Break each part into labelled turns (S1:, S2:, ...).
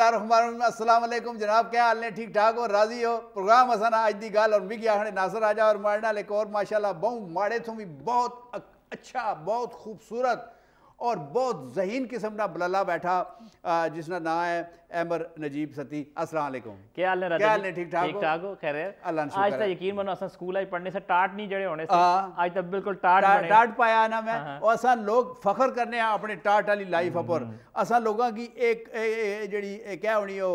S1: बिस्मिल्लाकुम जनाब क्या हाल ने ठीक ठाक और राजी हो प्रोग्राम असाना आज की गाल और मिगी आखने नासर आजा और मारना एक और माशाल्लाह बहु माड़े भी बहुत अच्छा बहुत खूबसूरत और बहुत जहीन किस्म का बलला बैठा जिसना ना है अहमर नजीब सती असलाकुम क्या हाल है क्या हाल ने ठीक ठाक ठीक ठाक
S2: हो खैर अल्लाह आज तो यकीन मानो असा स्कूल आई पढ़ने से टाट नहीं जड़े होने से हाँ। आज तो बिल्कुल
S1: टाट बने टाट पाया ना मैं हाँ, हाँ। और असा लोग फखर करने हैं अपने टाट वाली लाइफ हम्म, पर हम्म। असा लोगों की एक जड़ी क्या होनी हो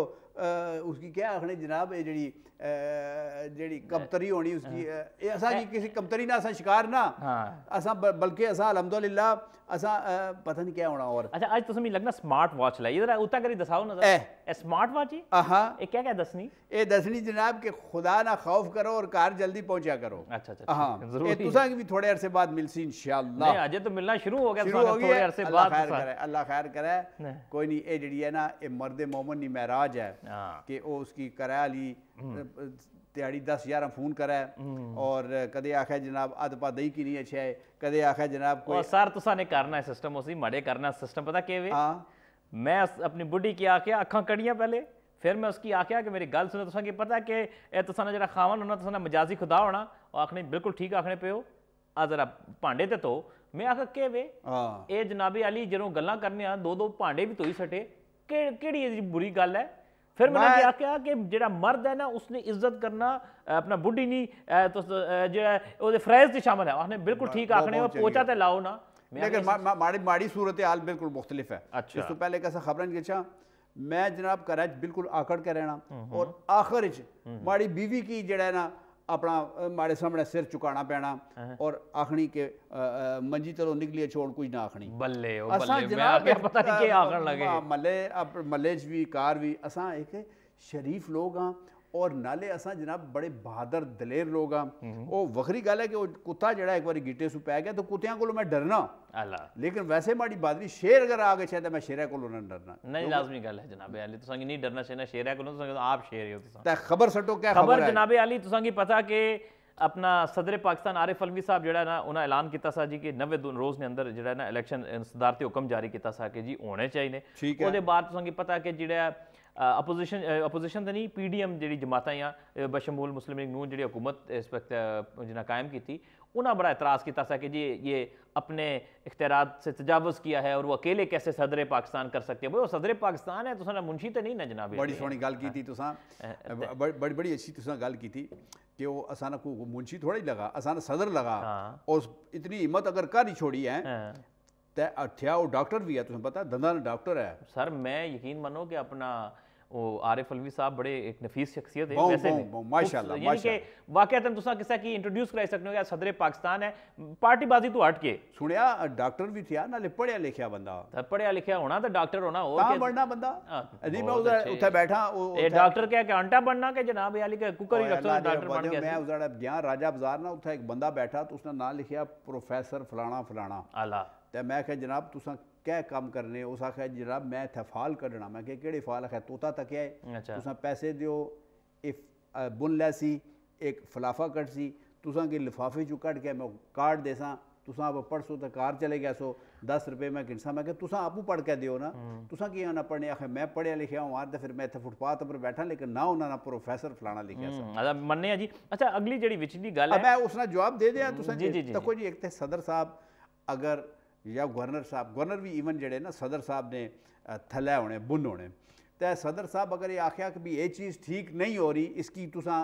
S1: उसकी क्या आखने जनाब ये जड़ी ਜਿਹੜੀ ਕਮਤਰੀ ਹੋਣੀ ਉਸਦੀ ਅਸਾਂ ਕੀ ਕਿਸੇ ਕਮਤਰੀ ਨਾਲ ਅਸਾਂ ਸ਼ਿਕਾਰ ਨਾ ਅਸਾਂ ਬਲਕਿ ਅਸਾਂ ਅਲਹਮਦੁਲਿਲਾ असा पता नहीं क्या होना और अच्छा आज तुसें तो मिगी लगना स्मार्ट वॉच लाई इधर उत्ता करी दसाओ ना ए स्मार्ट वॉच ही हां ए क्या क्या दसनी ए दसनी जनाब के खुदा ना खौफ करो और कार जल्दी पहुंचा करो अच्छा अच्छा हां जरूर तुसा भी थोड़े अरसे बाद मिलसी इंशाल्लाह नहीं
S2: अजय तो मिलना शुरू हो गया थोड़े अरसे बाद खैर करे
S1: अल्लाह खैर करे कोई नहीं ए जेडी है ना ए मर्दे मोमन नी महराज है हाँ। कि ओ उसकी कराया हम्म। ਤਿਆੜੀ 10 11 ਫੋਨ ਕਰਾ ਔਰ ਕਦੇ ਆਖਿਆ ਜਨਾਬ ਪਾ ਦਈ ਕੀ ਨਹੀਂ ਅੱਛਾ ਹੈ ਕਦੇ ਆਖਿਆ ਜਨਾਬ ਕੋਈ ਉਹ
S2: ਸਰ ਤੁਸਾਂ ਨੇ ਕਰਨਾ ਹੈ ਸਿਸਟਮ ਉਸੀ ਮੜੇ ਕਰਨਾ ਸਿਸਟਮ ਪਤਾ ਕਿਵੇਂ ਹਾਂ ਮੈਂ ਆਪਣੀ ਬੁੱਢੀ ਕੀ ਆਖਿਆ ਅੱਖਾਂ ਕੜੀਆਂ ਪਹਿਲੇ ਫਿਰ ਮੈਂ ਉਸकी ਆਖਿਆ ਕਿ ਮੇਰੀ ਗੱਲ ਸੁਣੋ ਤੁਸਾਂ ਕੀ ਪਤਾ ਕਿ ਇਹ ਤੁਸਾਂ ਨੇ ਜਿਹੜਾ ਖਾਵਨ ਹੋਣਾ ਤੁਸਾਂ ਨੇ ਮਜਾਜ਼ੀ ਖੁਦਾ ਹੋਣਾ ਉਹ ਆਖਣੇ ਬਿਲਕੁਲ ਠੀਕ ਆਖਣੇ ਪਿਓ ਆ ਜ਼ਰਾ ਭਾਂਡੇ ਤੇ ਧੋ ਮੈਂ ਆਖ ਕੇ ਵੇ ਹਾਂ ਇਹ ਜਨਾਬੇ ਅਲੀ ਜਦੋਂ ਗੱਲਾਂ ਕਰਨੇ ਆ ਦੋ ਦੋ ਭਾਂਡੇ ਵੀ ਧੋਈ ਸਟੇ ਕਿਹੜੀ ਇਹ ਬੁਰੀ ਗੱਲ ਹੈ ਫਿਰ ਮੈਨੂੰ ਕਿਹਾ ਕਿ ਜਿਹੜਾ ਮਰਦ ਹੈ ਨਾ ਉਸਨੇ ਇੱਜ਼ਤ ਕਰਨਾ ਆਪਣਾ ਬੁੱਢੀ ਨਹੀਂ ਜਿਹੜਾ ਉਹਦੇ ਫਰੈਜ਼ ਤੇ ਸ਼ਾਮਲ ਹੈ ਉਹਨੇ ਬਿਲਕੁਲ ਠੀਕ ਆਖਣੇ ਉਹ ਪੋਚਾ ਤੇ ਲਾਓ ਨਾ लेकिन
S1: माड़ी माड़ी सूरत हाल बिल्कुल मुख्तलिफ है अच्छा। इससे पहले कैसा खबर नहीं अच्छा मैं जनाब कराच बिल्कुल आकड़ के रहना और आखिर माड़ी बीवी की जड़ा है ना ਆਪਣਾ ਮਾੜੇ ਸਾਹਮਣੇ ਸਿਰ ਝੁਕਾਣਾ ਪੈਣਾ ਔਰ ਆਖਣੀ ਕਿ ਮੰਜੀ ਚਲੋ ਨਿਕਲੀ ਛੋੜ ਕੁਝ ਨਾ ਆਖਣੀ ਬੱਲੇ ਉਹ ਬੱਲੇ ਮੈਂ ਆਪੇ ਪਤਾ ਨਹੀਂ ਕੀ ਆਖਣ ਲੱਗੇ ਮੱਲੇ ਮੱਲੇ 'ਚ ਵੀ ਕਾਰ ਵੀ ਅਸਾਂ ਇੱਕ ਸ਼ਰੀਫ ਲੋਗ ਆ और नाले असां जनाब बड़े बहादुर दलेर लोग हाँ वो वक्री गल है कि कुत्ता जरा एक बार गीटे सु पै गया तो कुत्तिया को मैं डरना लेकिन वैसे माड़ी बादरी शेर अगर आ गए तो मैं शेरा को डरना नहीं लाजमी
S2: गल है जनाब अली तुसा नहीं डरना चाहिए शेरा को आप शेर हो
S1: खबर सटो क्या खबर जनाबे
S2: आली तुसा पता के अपना सदर पाकिस्तान आरिफ अलवी साहब जरा ना उन्हें ऐलान किया सा जी कि नवे रोज़ के अंदर जरा इलेक्शन सदारती हुक्म जारी किया सा कि जी होने चाहिए ठीक ने बाद पता कि जोड़ा अपोजिशन अपोजिशन तो नहीं पी डी एम जी जमात या बशमूल मुस्लिम लीग नून जी हुकूमत इस वक्त जिन्हें कायम की थी उन्हें बड़ा एतराज़ किया था कि जी ये अपने इख्तियार से तजावज़ किया है और वो अकेले कैसे सदर पाकिस्तान कर सकते हैं वो सदर पाकिस्तान है तुसा मुंशी तो नहीं ना जनाब बड़ी सोनी गल
S1: की थी बड़ी बड़ी अच्छी गल की थी कि वो असाना को मुंशी थोड़ा ही लगा असाना सदर लगा और इतनी हिम्मत अगर कर ही छोड़ी है हथिया वो डॉक्टर भी है तुम्हें पता दंदा डॉक्टर है
S2: सर मैं यकीन मानो कि अपना वो आरिफ अलवी साहब बड़े एक नफीस शख्सियत है वैसे माशाल्लाह माशाल्लाह वाकई तुसा किसा की इंट्रोड्यूस कराई सकने हो सदर पाकिस्तान है पार्टीबाजी तो हट के सुनया डॉक्टर भी थिया हाँ, नाले पढ़या लिखया बंदा पढ़या लिखया होना तो डॉक्टर होना और हां बनना बंदा हाँ, अजी मैं उधर उठे बैठा ये डॉक्टर क्या के आंटा बनना के जनाब अली के कुकर ही रखो डॉक्टर बन गया मैं
S1: उधर गया राजा बाजार ना उठा एक बंदा बैठा तो उसने नाम लिखया प्रोफेसर फलाना फलाना आला तो मैं आख्या जनाब तुसा कै कम करने उस आख्या जनाब मैं इत्थे फाल कड़ना मैं कि फाल आख्या तोता तक है तुसा पैसे दियो इफ बुन लै सी एक फलाफा कट सी तुसा कि लिफाफे चू कट के मैं कार्ड देसा तुसा आप सो तो कार चले गया सो दस रुपये मैं गिनसा मैं तुसा आपू पढ़ के दियो ना हम्म। तुसा कि आना पढ़ने आखिर मैं पढ़िया लिखा हूँ तो फिर मैं इतने फुटपाथ पर बैठा लेकिन ना उन्होंने प्रोफेसर फलाना लिखा हम्म,
S2: अच्छा, मन जी अच्छा अगली जी गल मैं
S1: उसने जवाब दे दिया तुसा देखो जी एक सदर साहब अगर या गवर्नर साहब गवर्नर भी इवन जड़े ना सदर साहब ने थलै होने बुन होने तो सदर साहब अगर ये आख्या कि भी ये चीज़ ठीक नहीं हो रही इसकी तुसा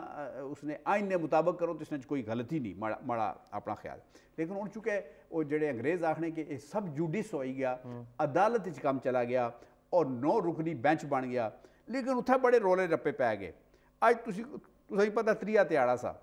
S1: उसने आइन दे मुताबक करो तो इसने कोई गलती नहीं माड़ा माड़ा अपना ख्याल लेकिन हूँ चूंकि वो जेह्ड़े अंग्रेज आखने कि सब जुडिस हो गया अदालत काम चला गया और नौ रुकनी बैंच बन गया लेकिन उत्थे बड़े रोले रप्पे पै गए अज तुम ਤੁਸੀਂ ਪਤਾ ਤਰੀਆ ਤਿਆੜਾ ਸਾ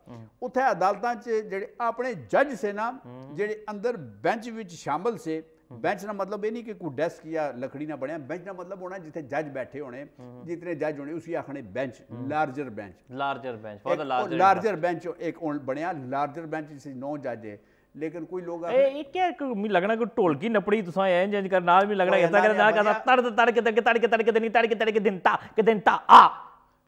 S1: ਉੱਥੇ ਅਦਾਲਤਾਂ 'ਚ ਜਿਹੜੇ ਆਪਣੇ ਜੱਜ ਸੇ ਨਾ ਜਿਹੜੇ ਅੰਦਰ ਬੈਂਚ ਵਿੱਚ ਸ਼ਾਮਲ ਸੇ ਬੈਂਚ ਦਾ ਮਤਲਬ ਇਹ ਨਹੀਂ ਕਿ ਕੋਈ ਡੈਸਕ ਜਾਂ ਲੱਕੜੀ ਨਾਲ ਬਣਿਆ ਬੈਂਚ ਦਾ ਮਤਲਬ ਹੋਣਾ ਜਿੱਥੇ ਜੱਜ ਬੈਠੇ ਹੋਣੇ ਜਿਤਨੇ ਜੱਜ ਹੋਣੇ ਉਸੇ ਆਖਣੇ bench larger bench larger bench for larger larger bench ਇੱਕ ਬਣਿਆ ਲਾਰਜਰ ਬੈਂਚ ਜਿਸ ਨੌ ਜੱਜ ਹੈ ਲੇਕਿਨ ਕੋਈ ਲੋਗ ਆ ਇਹ ਕਿ ਮੈਨੂੰ ਲੱਗਣਾ ਕਿ ਢੋਲਕੀ ਨਪੜੀ ਤੁਸੀਂ ਐਂ ਜੰਜ ਕਰ ਨਾਲ ਵੀ ਲੱਗਣਾ ਇਦਾਂ ਕਰ ਕਰਦਾ ਤੜ
S2: ਤੜ ਕੇ ਤੜ ਕੇ ਤੜ ਕੇ ਤੜ ਕੇ ਨਹੀਂ ਤੜ ਕੇ ਤੜ ਕੇ ਦਿਨ ਤਾ ਕਿ ਦਿਨ ਤਾ ਆ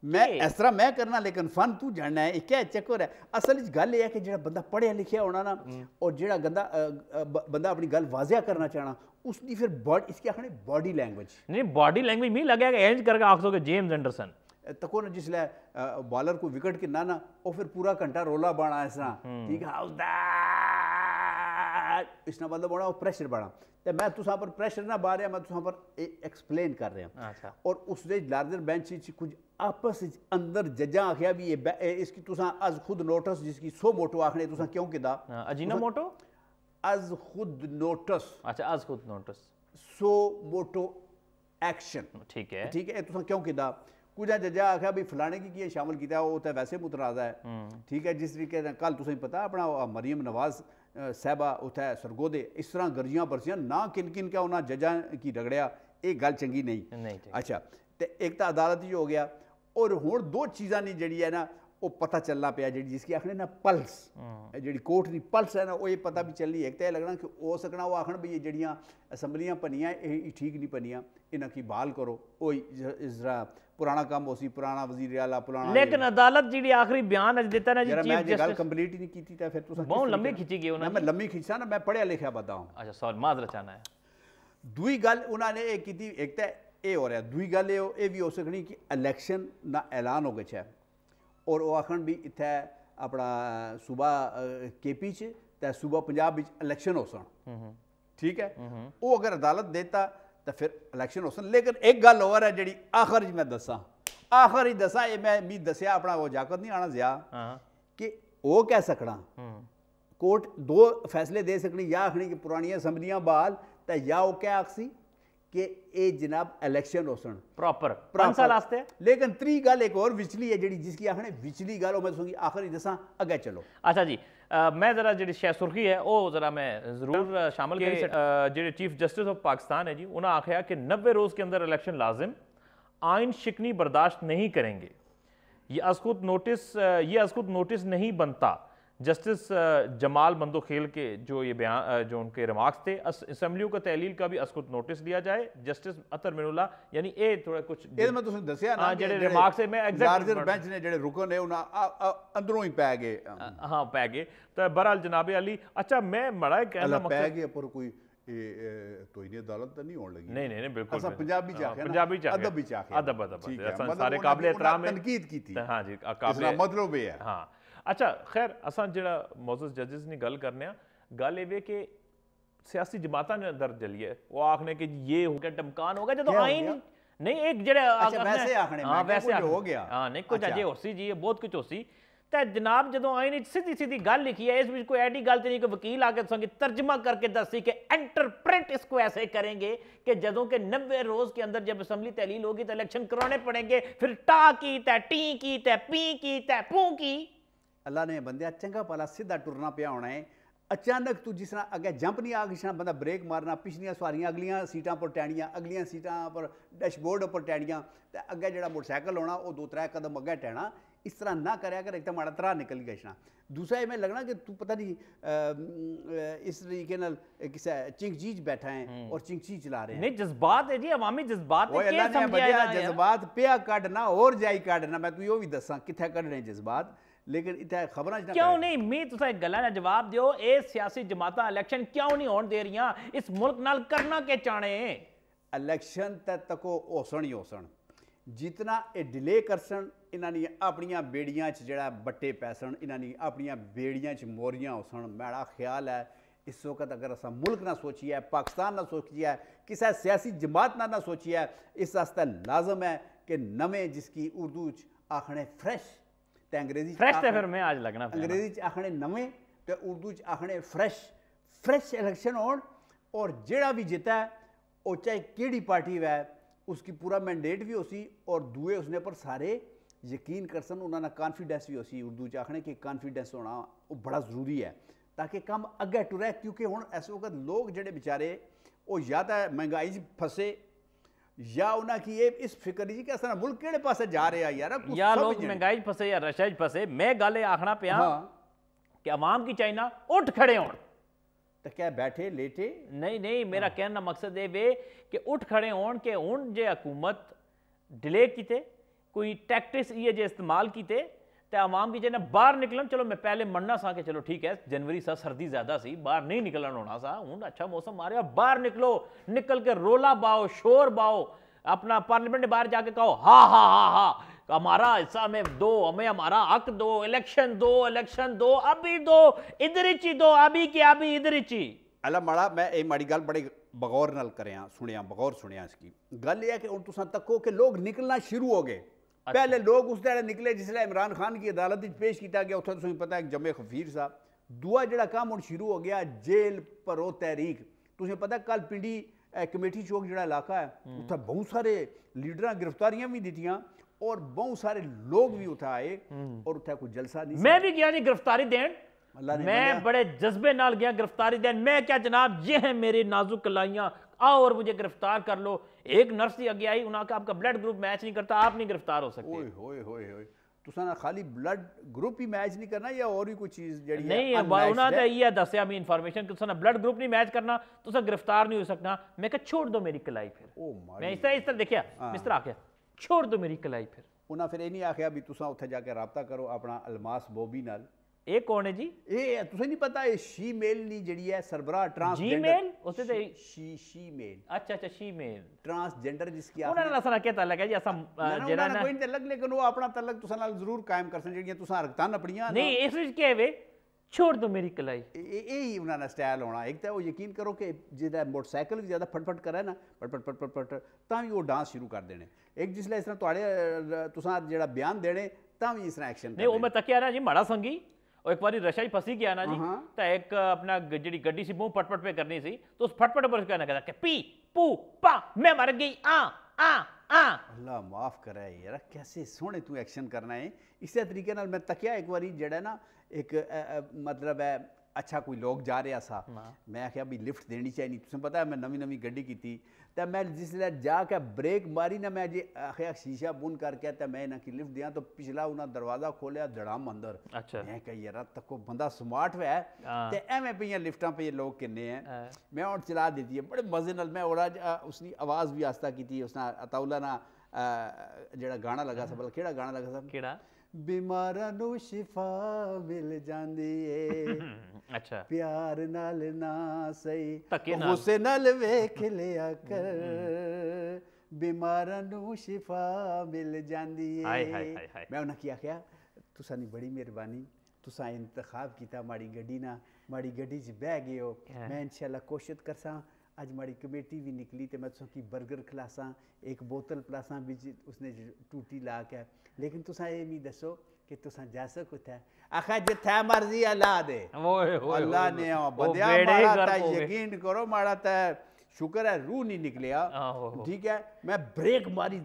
S1: मैं इस तरह मैं करना लेकिन फन तू जानना है एक चक्कर है असल गल यह है कि जो बंद पढ़िया लिखिया होना ना हम्म। और जो गंदा बंद अपनी गल वाजिया करना चाहना उसकी फिर बॉड इसकी आखने बॉडी लैंग्वेज नहीं बॉडी लैंग्वेज मी लगे कि एंज करके आख सोगे जेम्स एंडरसन तको ना जिसल बॉलर को विकेट कि ना और फिर पूरा घंटा रोला बना इस बंद बना और प्रेशर बना तो मैं तुसा पर प्रेशर ना बाहर मैं तुसा पर एक्सप्लेन कर रहा अच्छा। और उस लार्जर बेंच कुछ आपस ਵਿੱਚ ਅੰਦਰ ਜੱਜਾਂ ਆਖਿਆ ਵੀ ਇਹ ਇਸ ਕੀ ਤੁਸੀਂ ਅਜ ਖੁਦ सो मोटो ਕੀ ਸੋ ਮੋਟੋ ਆਖਣੇ ਤੁਸੀਂ ਕਿਉਂ ਕਿਦਾ ਅਜੀਨਾ ਮੋਟੋ ਅਜ ਖੁਦ ਨੋਟਿਸ ਅੱਛਾ ਅਜ ਖੁਦ ਨੋਟਿਸ ਸੋ ਮੋਟੋ ਐਕਸ਼ਨ ਠੀਕ ਹੈ ਠੀਕ ਹੈ कुछ जजा आख्या भी फलाने की किए शामिल किया वो तो वैसे मुतराजा है हम्म। ठीक है जिस तरीके ने कल तुसें पता अपना मरियम नवाज साहबा उत्थे सरगोदे इस तरह गर्जियां बरसियां ना किन किन का उन्हें जजा की रगड़िया एक गल चंगी नहीं, नहीं अच्छा तो एक तो अदालत ही हो गया ਔਰ ਹੁਣ ਦੋ ਚੀਜ਼ਾਂ ਨੇ ਜਿਹੜੀ ਹੈ ਨਾ ਉਹ ਪਤਾ ਚੱਲਣਾ ਪਿਆ ਜਿਹੜੀ ਜਿਸ ਕੀ ਆਖਣੇ ਨਾ ਪਲਸ ਜਿਹੜੀ ਕੋਰਟ ਦੀ ਪਲਸ ਹੈ ਨਾ ਉਹ ਇਹ ਪਤਾ ਵੀ ਚੱਲਣੀ ਇੱਕ ਤਾਂ ਇਹ ਲੱਗਣਾ ਕਿ ਹੋ ਸਕਣਾ ਉਹ ਆਖਣ ਵੀ ਇਹ ਜਿਹੜੀਆਂ ਅਸੈਂਬਲੀਆਂ ਪਨੀਆਂ ਇਹ ਠੀਕ ਨਹੀਂ ਪਨੀਆਂ ਇਹਨਾਂ ਕੀ ਬਾਲ ਕਰੋ ਉਹ ਇਜ਼ਰਾ ਪੁਰਾਣਾ ਕੰਮ ਹੋਸੀ ਪੁਰਾਣਾ ਵਜ਼ੀਰ ਆਲਾ ਪੁਰਾਣਾ ਲੇਕਿਨ
S2: ਅਦਾਲਤ ਜਿਹੜੀ ਆਖਰੀ ਬਿਆਨ ਅਜ ਦਿੱਤਾ ਨਾ ਜੀ ਚੀਫ ਜਸਟਿਸ ਮੈਂ ਗੱਲ
S1: ਕੰਪਲੀਟ ਹੀ ਨਹੀਂ ਕੀਤੀ ਤਾਂ ਫਿਰ ਤੁਸੀਂ ਬਹੁਤ ਲੰਮੀ ਖਿੱਚੀ ਗਈ ਉਹਨਾਂ ਮੈਂ ਲੰਮੀ ਖਿੱਚਾ ਨਾ ਮੈਂ ਪੜਿਆ ਲਿਖਿਆ ਬਤਾਉਂ ਅੱਛਾ ਸੌਰੀ ਮਾਜ਼ਰ ਚਾਹਨਾ ਹੈ ਦੂਈ ਗੱਲ ਉਹਨਾਂ ਨੇ ਇਹ ਕੀਤੀ ਇੱਕ ਤਾਂ ਇਹ ਹੋ ਰਿਹਾ ਦੂਈ ਗੱਲ ਇਹ ਇਹ ਵੀ ਹੋ ਸਕਣੀ ਕਿ ਇਲੈਕਸ਼ਨ ਦਾ ਐਲਾਨ ਹੋ ਗਿਆ ਹੈ ਔਰ ਉਹ ਆਖਣ ਵੀ ਇੱਥੇ ਆਪਣਾ ਸੂਬਾ ਕੇਪੀ ਚ ਤੇ ਸੂਬਾ ਪੰਜਾਬ ਵਿੱਚ ਇਲੈਕਸ਼ਨ ਹੋ ਸਣ ਠੀਕ ਹੈ ਉਹ ਅਗਰ ਅਦਾਲਤ ਦੇਤਾ ਤਾਂ ਫਿਰ ਇਲੈਕਸ਼ਨ ਹੋ ਸਣ ਲੇਕਿਨ ਇੱਕ ਗੱਲ ਹੋਰ ਹੈ ਜਿਹੜੀ ਆਖਰ ਜੀ ਮੈਂ ਦੱਸਾਂ ਆਖਰ ਹੀ ਦੱਸਾਂ ਇਹ ਮੈਂ ਵੀ ਦੱਸਿਆ ਆਪਣਾ ਉਹ ਜਾਕਤ ਨਹੀਂ ਆਣਾ ਜ਼ਿਆ ਕਿ ਉਹ ਕਹਿ ਸਕਣਾ ਕੋਰਟ ਦੋ ਫੈਸਲੇ ਦੇ ਸਕਣੀ ਜਾਂ ਆਖਣੀ ਕਿ ਪੁਰਾਣੀਆਂ ਸੰਬੰਧੀਆਂ ਬਾਲ ਤਾਂ ਜਾਂ ਉਹ ਕਹਿ ਆਖਸੀ कि ये जनाब इलेक्शन हो सन प्रॉपर पांच साल आस्ते लेकिन त्री गल एक और विचली है जी जिसकी आखने विचली गल मैं तुम्हें आखिर ही दसा अगे चलो
S2: अच्छा जी आ, मैं जरा जी सुरखी है वह जरा मैं जरूर शामिल कर जो चीफ जस्टिस ऑफ पाकिस्तान है जी उन्हें आख्या कि नब्बे रोज़ के अंदर इलेक्शन लाजिम आइन शिकनी बर्दाश्त नहीं करेंगे ये अजखुद नोटिस ये अस अजखुद नोटिस नहीं बनता जस्टिस जमाल मंदोखेल के जो ये बयान जो उनके रिमार्क्स थे असेंबलियों का तहलील का भी असखुद नोटिस दिया जाए जस्टिस अतर मिनुला यानी ए थोड़ा कुछ तो मैं तो दसिया ना हाँ, जो मैं एग्जैक्ट बेंच
S1: ने जो रुकन है उन्हें अंदरों ही पै गए हाँ पै गए तो बहरहाल जनाबे अली अच्छा मैं माड़ा ही कहना कोई तो, तो नहीं
S2: बिल्कुल ਅੱਛਾ ਖੈਰ ਅਸਾਂ ਜਿਹੜਾ ਮੌਜੂਦ ਜੱਜਸ ਨੇ ਗੱਲ ਕਰਨਿਆ ਗੱਲ ਇਹ ਕਿ ਸਿਆਸੀ ਜਮਾਤਾਂ ਨੇ ਦਰਦ ਜਲੀਏ ਉਹ ਆਖਨੇ ਕਿ ਇਹ ਹੋ ਗਿਆ ਟਮਕਾਨ ਹੋ ਗਿਆ ਜਦੋਂ ਆਇਨ ਨਹੀਂ ਇੱਕ ਜਿਹੜਾ ਅੱਛਾ ਵੈਸੇ ਆਖਣੇ ਹਾਂ ਵੈਸੇ ਹੋ ਗਿਆ ਹਾਂ ਨਹੀਂ ਕੁਝ ਅਜੇ ਹੋਸੀ ਜੀ ਇਹ ਬਹੁਤ ਕੁਝ ਹੋਸੀ ਤਾਂ ਜਨਾਬ ਜਦੋਂ ਆਇਨ ਵਿੱਚ ਸਿੱਧੀ ਸਿੱਧੀ ਗੱਲ ਲਿਖੀ ਹੈ ਇਸ ਵਿੱਚ ਕੋਈ ਐਡੀ ਗੱਲ ਤੇ ਨਹੀਂ ਕਿ ਵਕੀਲ ਆ ਕੇ ਸੰਗੇ ਤਰਜਮਾ ਕਰਕੇ ਦੱਸੀ कि इंटरप्रेट इसको ऐसे करेंगे कि जदों के नब्बे रोज के अंदर जब असम्बली तहलील होगी तो इलेक्शन कराने पड़ेंगे फिर टा की तय टी की तय पी की तय पू की
S1: अल्लाह ने बंद चंगा भला सीधा टुरना पिया होना है अचानक तू जिस तरह अगर जंप नहीं आग जिस बंदा ब्रेक मारना पिछलियां सवारियां अगलिया सीटा पर टहनिया अगलिया सीटा पर डैशबोर्ड पर टहनिया तो अगर जो मोटरसाइकिल होना वो दो त्रै कदम अगर टैना इस तरह ना कर कर तो माड़ा तरह निकल गछना दूसरा मैं लगना कि तू पता नहीं इस तरीके नाल चीज बैठा है हम्म। और चिंगजी चला रहे हैं
S2: नहीं जज्बात है जी अवामी जज्बात
S1: जज्बात पिया कड़ना और जाई कड़ना मैं तू यो भी दसा कितने कड़ने जज्बात ਲੇਕਿਨ ਇੱਥੇ ਖਬਰਾਂ 'ਚ ਨਾ ਕਿਉਂ
S2: ਨਹੀਂ ਮੀ ਤੁਸੀਂ ਗੱਲਾਂ ਦਾ ਜਵਾਬ ਦਿਓ ਇਹ ਸਿਆਸੀ ਜਮਾਤਾਂ ਇਲੈਕਸ਼ਨ ਕਿਉਂ ਨਹੀਂ ਹੋਣ ਦੇ ਰਹੀਆਂ ਇਸ ਮੁਲਕ ਨਾਲ ਕਰਨਾ
S1: ਕਿ ਚਾਣੇ ਇਲੈਕਸ਼ਨ ਤੇ ਤੱਕੋ ਹੋਸਣ ਹੀ ਹੋਸਣ ਜਿਤਨਾ ਇਹ ਡਿਲੇ ਕਰਸਣ ਇਹਨਾਂ ਨੇ ਆਪਣੀਆਂ ਬੇੜੀਆਂ 'ਚ ਜਿਹੜਾ ਬੱਟੇ ਪੈਸਣ ਇਹਨਾਂ ਨੇ ਆਪਣੀਆਂ ਬੇੜੀਆਂ 'ਚ ਮੋਰੀਆਂ ਹੋਸਣ ਮੇਰਾ ਖਿਆਲ ਹੈ ਇਸ ਵਕਤ ਅਗਰ ਅਸਾਂ ਮੁਲਕ ਨਾ ਸੋਚੀਏ ਪਾਕਿਸਤਾਨ ਨਾ ਸੋਚੀਏ ਕਿਸੇ ਸਿਆਸੀ ਜਮਾਤ ਨਾਲ ਨਾ ਸੋਚੀਏ ਇਸ ਵਾਸਤੇ ਲਾਜ਼ਮ ਹੈ ਕਿ ਨਵੇਂ ਜਿਸ ਕੀ ਉਰਦੂ 'ਚ ਆਖਣੇ ਫਰੈਸ਼ ਤੇ ਅੰਗਰੇਜ਼ੀ ਫਰੈਸ਼ ਤੇ ਫਿਰ ਮੈਂ ਅੱਜ ਲੱਗਣਾ ਅੰਗਰੇਜ਼ੀ ਚ ਆਖਣੇ ਨਵੇਂ ਤੇ ਉਰਦੂ ਚ ਆਖਣੇ ਫਰੈਸ਼ ਫਰੈਸ਼ ਇਲੈਕਸ਼ਨ ਹੋਣ ਔਰ ਜਿਹੜਾ ਵੀ ਜਿੱਤਾ ਉਹ ਚਾਹੇ ਕਿਹੜੀ ਪਾਰਟੀ ਵੈ ਉਸकी ਪੂਰਾ ਮੈਂਡੇਟ ਵੀ ਹੋਸੀ ਔਰ ਦੂਏ ਉਸਨੇ ਪਰ ਸਾਰੇ ਯਕੀਨ ਕਰਸਨ ਉਹਨਾਂ ਦਾ ਕੰਫੀਡੈਂਸ ਵੀ ਹੋਸੀ ਉਰਦੂ ਚ ਆਖਣੇ ਕਿ ਕੰਫੀਡੈਂਸ ਹੋਣਾ ਉਹ ਬੜਾ ਜ਼ਰੂਰੀ ਹੈ ਤਾਂ ਕਿ ਕੰਮ ਅੱਗੇ ਟੁਰੇ ਕਿਉਂਕਿ ਹੁਣ ਐਸੇ ਵਕਤ ਲੋਕ ਜਿਹੜੇ ਵਿਚਾਰੇ ਉਹ ਯਾਦਾ ਮਹਿੰਗਾਈ ਚ ਫਸੇ ਜਾਂ ਉਹਨਾਂ ਕੀ ਇਹ ਇਸ ਫਿਕਰ ਜੀ ਕਿ ਅਸਾਂ ਮੁਲਕ ਕਿਹੜੇ ਪਾਸੇ ਜਾ ਰਿਹਾ ਯਾਰ ਯਾ ਲੋਕ ਮਹਿੰਗਾਈ
S2: 'ਚ ਫਸੇ ਜਾਂ ਰਸ਼ਾ 'ਚ ਫਸੇ ਮੈਂ ਗੱਲ ਇਹ ਆਖਣਾ ਪਿਆ ਕਿ ਆਵਾਮ ਕੀ ਚਾਈਨਾ ਉੱਠ ਖੜੇ ਹੋਣ ਤਾਂ ਕਿਆ ਬੈਠੇ ਲੇਟੇ ਨਹੀਂ ਨਹੀਂ ਮੇਰਾ ਕਹਿਣ ਦਾ ਮਕਸਦ ਇਹ ਵੇ ਕਿ ਉੱਠ ਖੜੇ ਹੋਣ ਕਿ ਹੁਣ ਜੇ ਹਕੂਮਤ ਡਿਲੇ ਕੀਤੇ ਕੋਈ ਟੈਕਟਿਕਸ ਇਹ ਜੇ ਇਸਤੇਮਾਲ ਕੀਤੇ तो आवाम की जैसे बाहर निकलन चलो मैं पहले मन्ना सा के चलो ठीक है जनवरी सा सर्दी ज्यादा सी बाहर नहीं निकलन होना सा हूँ अच्छा मौसम मारे बाहर निकलो निकल के रोला बाओ शोर बाओ अपना पार्लियामेंट बाहर जाके कहो हा हा हा हा हमारा हिस्सा में दो हमें हमारा हक दो इलेक्शन दो इलेक्शन दो अभी दो इधर ही दो अभी के अभी इधर ही
S1: अला माड़ा मैं ये माड़ी गल बड़े बगौर न करें सुने बगौर सुने इसकी गल यह है कि हम तक तको कि लोग निकलना शुरू हो गए अच्छा। पहले लोग उस तरह निकले जिसलै इमरान खान की अदालत पेश किया गया उतना तुम्हें पता है जमे खफीर साहब दूआ जोड़ा काम हूँ शुरू हो गया जेल परो तहरीक तुम्हें पता कल पिंडी कमेटी चौक जो इलाका है हम्म। उत बहुत सारे लीडर गिरफ्तारियां भी दीतियां और बहुत सारे लोग भी उठा आए हम्म। और उठा कोई जलसा नहीं
S2: मैं भी गया नहीं गिरफ्तारी दे मैं बड़े जज्बे नाल गया गिरफ्तारी दे मैं क्या जनाब ये है मेरी नाजुक कलाइयां आओ और मुझे गिरफ्तार कर लो एक नर्स जी अगे आई उन्होंने आपका ब्लड ग्रुप मैच नहीं करता आप नहीं गिरफ्तार हो सकते
S1: ओए होए होए होए ਤੁਸੀਂ ਖਾਲੀ ਬਲੱਡ ਗਰੁੱਪ ਹੀ ਮੈਚ ਨਹੀਂ ਕਰਨਾ ਜਾਂ ਹੋਰ ਵੀ ਕੋਈ ਚੀਜ਼ ਜਿਹੜੀ ਨਹੀਂ ਉਹਨਾਂ ਦਾ ਇਹ
S2: ਦੱਸਿਆ ਮੈਂ ਇਨਫੋਰਮੇਸ਼ਨ ਕਿ ਤੁਸੀਂ ਬਲੱਡ ਗਰੁੱਪ ਨਹੀਂ ਮੈਚ ਕਰਨਾ ਤੁਸੀਂ ਗ੍ਰਿਫਤਾਰ ਨਹੀਂ ਹੋ ਸਕਣਾ ਮੈਂ ਕਿਹਾ
S1: ਛੋੜ ਦਿਓ ਮੇਰੀ ਕਲਾਈ ਫਿਰ ਓ
S2: ਮਾਰੀ ਮੈਂ ਇਸ ਤਰ੍ਹਾਂ ਇਸ ਤਰ੍ਹਾਂ ਦੇਖਿਆ ਇਸ ਤਰ੍ਹਾਂ ਆਖਿਆ
S1: ਛੋੜ ਦਿਓ ਮੇਰੀ ਕਲਾਈ ਫਿਰ ਉਹਨਾਂ ਫਿਰ ਇਹ ਨਹੀਂ ਆਖਿਆ ਵੀ ਤੁਸੀਂ ਉੱਥੇ ਜਾ ਕੇ ਰਾਬਤਾ ਕਰੋ ਆਪਣਾ ਅਲਮਾਸ ਬੋਬੀ ਨਾਲ ਇਹ ਕੌਣ ਹੈ ਜੀ ਇਹ ਤੁਸੀਂ ਨਹੀਂ ਪਤਾ ਇਹ ਸ਼ੀਮੇਲ ਨਹੀਂ ਜਿਹੜੀ ਹੈ ਸਰਬਰਾ ਟਰਾਂਸਜੈਂਡਰ ਉਸੇ ਤੇ ਸ਼ੀ ਸ਼ੀਮੇਲ
S2: ਅੱਛਾ ਅੱਛਾ ਸ਼ੀਮੇਲ ਟਰਾਂਸਜੈਂਡਰ ਜਿਸ ਕੀ ਉਹਨਾਂ ਨਾਲ ਸਾਰਾ ਕੀ ਤਾਲਕ ਹੈ ਜੀ ਅਸਾਂ ਜਿਹੜਾ ਨਾ ਕੋਈ
S1: ਤਾਲਕ ਲੇਕਿਨ ਉਹ ਆਪਣਾ ਤਾਲਕ ਤੁਸਾਂ ਨਾਲ ਜ਼ਰੂਰ ਕਾਇਮ ਕਰਸਨ ਜਿਹੜੀਆਂ ਤੁਸਾਂ ਹਰਕਤਾਂ ਆਪਣੀਆਂ ਨਹੀਂ ਇਸ ਵਿੱਚ ਕੀ ਹੈ ਵੇ छोड़ दो मेरी कलाई यही उन्होंने स्टाइल होना एक तो यकीन करो कि जो मोटरसाइकिल भी ज़्यादा फटफट करे ना फटफट फटफट फट तो भी वो डांस शुरू कर देने एक जिसले इस तरह थोड़े तुसा जो बयान देने ਤਾਂ ਵੀ ਇਸ ਤਰ੍ਹਾਂ ਐਕਸ਼ਨ
S2: ਨਹੀਂ ਉਹ ਮੈਂ ਤੱਕਿਆ ਨਾ ਜੀ ਮਾੜਾ ਸੰਗੀ ਉਹ ਇੱਕ ਵਾਰੀ ਰਸ਼ਾ ਹੀ ਫਸੀ ਗਿਆ ਨਾ ਜੀ ਤਾਂ ਇੱਕ ਆਪਣਾ ਜਿਹੜੀ ਗੱਡੀ ਸੀ ਬਹੁਤ ਪਟਪਟ ਪੇ ਕਰਨੀ ਸੀ ਤਾਂ ਉਸ ਫਟਫਟ ਪਰ ਕਹਿਣਾ ਕਹਿੰਦਾ ਕਿ ਪੀ ਪੂ ਪਾ ਮੈਂ ਮਰ ਗਈ ਆ
S1: ਆ ਆ ਅੱਲਾ ਮਾਫ ਕਰੇ ਯਾਰ ਕਿਵੇਂ ਸੋਹਣੇ ਤੂੰ ਐਕਸ਼ਨ ਕਰਨਾ ਹੈ ਇਸੇ ਤਰੀਕੇ ਨਾਲ ਮੈਂ ਤੱਕਿਆ ਇੱਕ ਵਾਰੀ ਜਿਹੜਾ ਨਾ ਇੱਕ ਮਤਲਬ ਹੈ ਅੱਛਾ ਕੋਈ ਲੋਕ ਜਾ ਰਿਹਾ ਸਾ ਮੈਂ ਆਖਿਆ ਵੀ ਲਿਫਟ ਦੇਣੀ ਚਾਹੀਦੀ ਤੁਸੀਂ ਪਤਾ ਮੈਂ ਨਵੀਂ ਨਵੀਂ ਗੱਡੀ ਕੀਤੀ ਤਾਂ ਮੈਂ ਜਿਸ ਲੈ ਜਾ ਕੇ ਬ੍ਰੇਕ ਮਾਰੀ ਨਾ ਮੈਂ ਜੇ ਆਖਿਆ ਸ਼ੀਸ਼ਾ ਬੁੰਨ ਕਰਕੇ ਤਾਂ ਮੈਂ ਇਹਨਾਂ ਕੀ ਲਿਫਟ ਦਿਆਂ ਤਾਂ ਪਿਛਲਾ ਉਹਨਾਂ ਦਰਵਾਜ਼ਾ ਖੋਲਿਆ ਧੜਾਮ ਅੰਦਰ ਮੈਂ ਕਹੀ ਯਾਰ ਤੱਕੋ ਬੰਦਾ ਸਮਾਰਟ ਹੈ ਤੇ ਐਵੇਂ ਪਈਆਂ ਲਿਫਟਾਂ ਪਈ ਲੋਕ ਕਿੰਨੇ ਆ ਮੈਂ ਹੁਣ ਚਲਾ ਦਿੱਤੀ ਬੜੇ ਮਜ਼ੇ ਨਾਲ ਮੈਂ ਉਹਦਾ ਉਸਦੀ ਆਵਾਜ਼ ਵੀ ਆਸਤਾ ਕੀਤੀ ਉਸਨਾ ਅਤਾਉਲਾ ਨਾ ਜਿਹੜਾ ਗਾਣਾ ਲੱਗਾ ਸੀ ਕਿਹੜਾ ਗਾਣਾ ਲੱਗਾ ਸੀ ਕਿਹੜਾ ਬਿਮਾਰਾਂ ਨੂੰ ਸ਼ਿਫਾ ਮਿਲ ਜਾਂਦੀ ਏ ਅੱਛਾ ਪਿਆਰ ਨਾਲ ਨਾ ਸਹੀ ਗੁੱਸੇ ਨਾਲ ਵੇਖ ਲਿਆ ਕਰ ਬਿਮਾਰਾਂ ਨੂੰ ਸ਼ਿਫਾ ਮਿਲ ਜਾਂਦੀ ਏ ਮੈਂ ਉਹਨਾਂ ਕੀ ਆਖਿਆ ਤੁਸਾਂ ਦੀ ਬੜੀ ਮਿਹਰਬਾਨੀ ਤੁਸਾਂ ਇੰਤਖਾਬ ਕੀਤਾ ਮਾੜੀ ਗੱਡੀ ਨਾ ਮਾੜੀ ਗੱਡੀ 'ਚ ਬਹਿ ਗਏ ਹੋ ਮੈਂ ਇਨਸ਼ਾਅੱਲਾ ਕੋਸ਼ਿਸ਼ ਕਰਸਾਂ अज माड़ी कमेटी भी निकली तो मैं तुसों बर्गर खिलासा एक बोतल पिलासा बिच उसने टूटी ला के लेकिन तुसा ये भी दसो कि तुसा जा सको थे आखा जिथे मर्जी अल्लाह दे
S2: अल्लाह ने बदया
S1: यकीन करो माड़ा तो शुक्र है रूह नहीं निकलिया ठीक है मैं ब्रेक मारी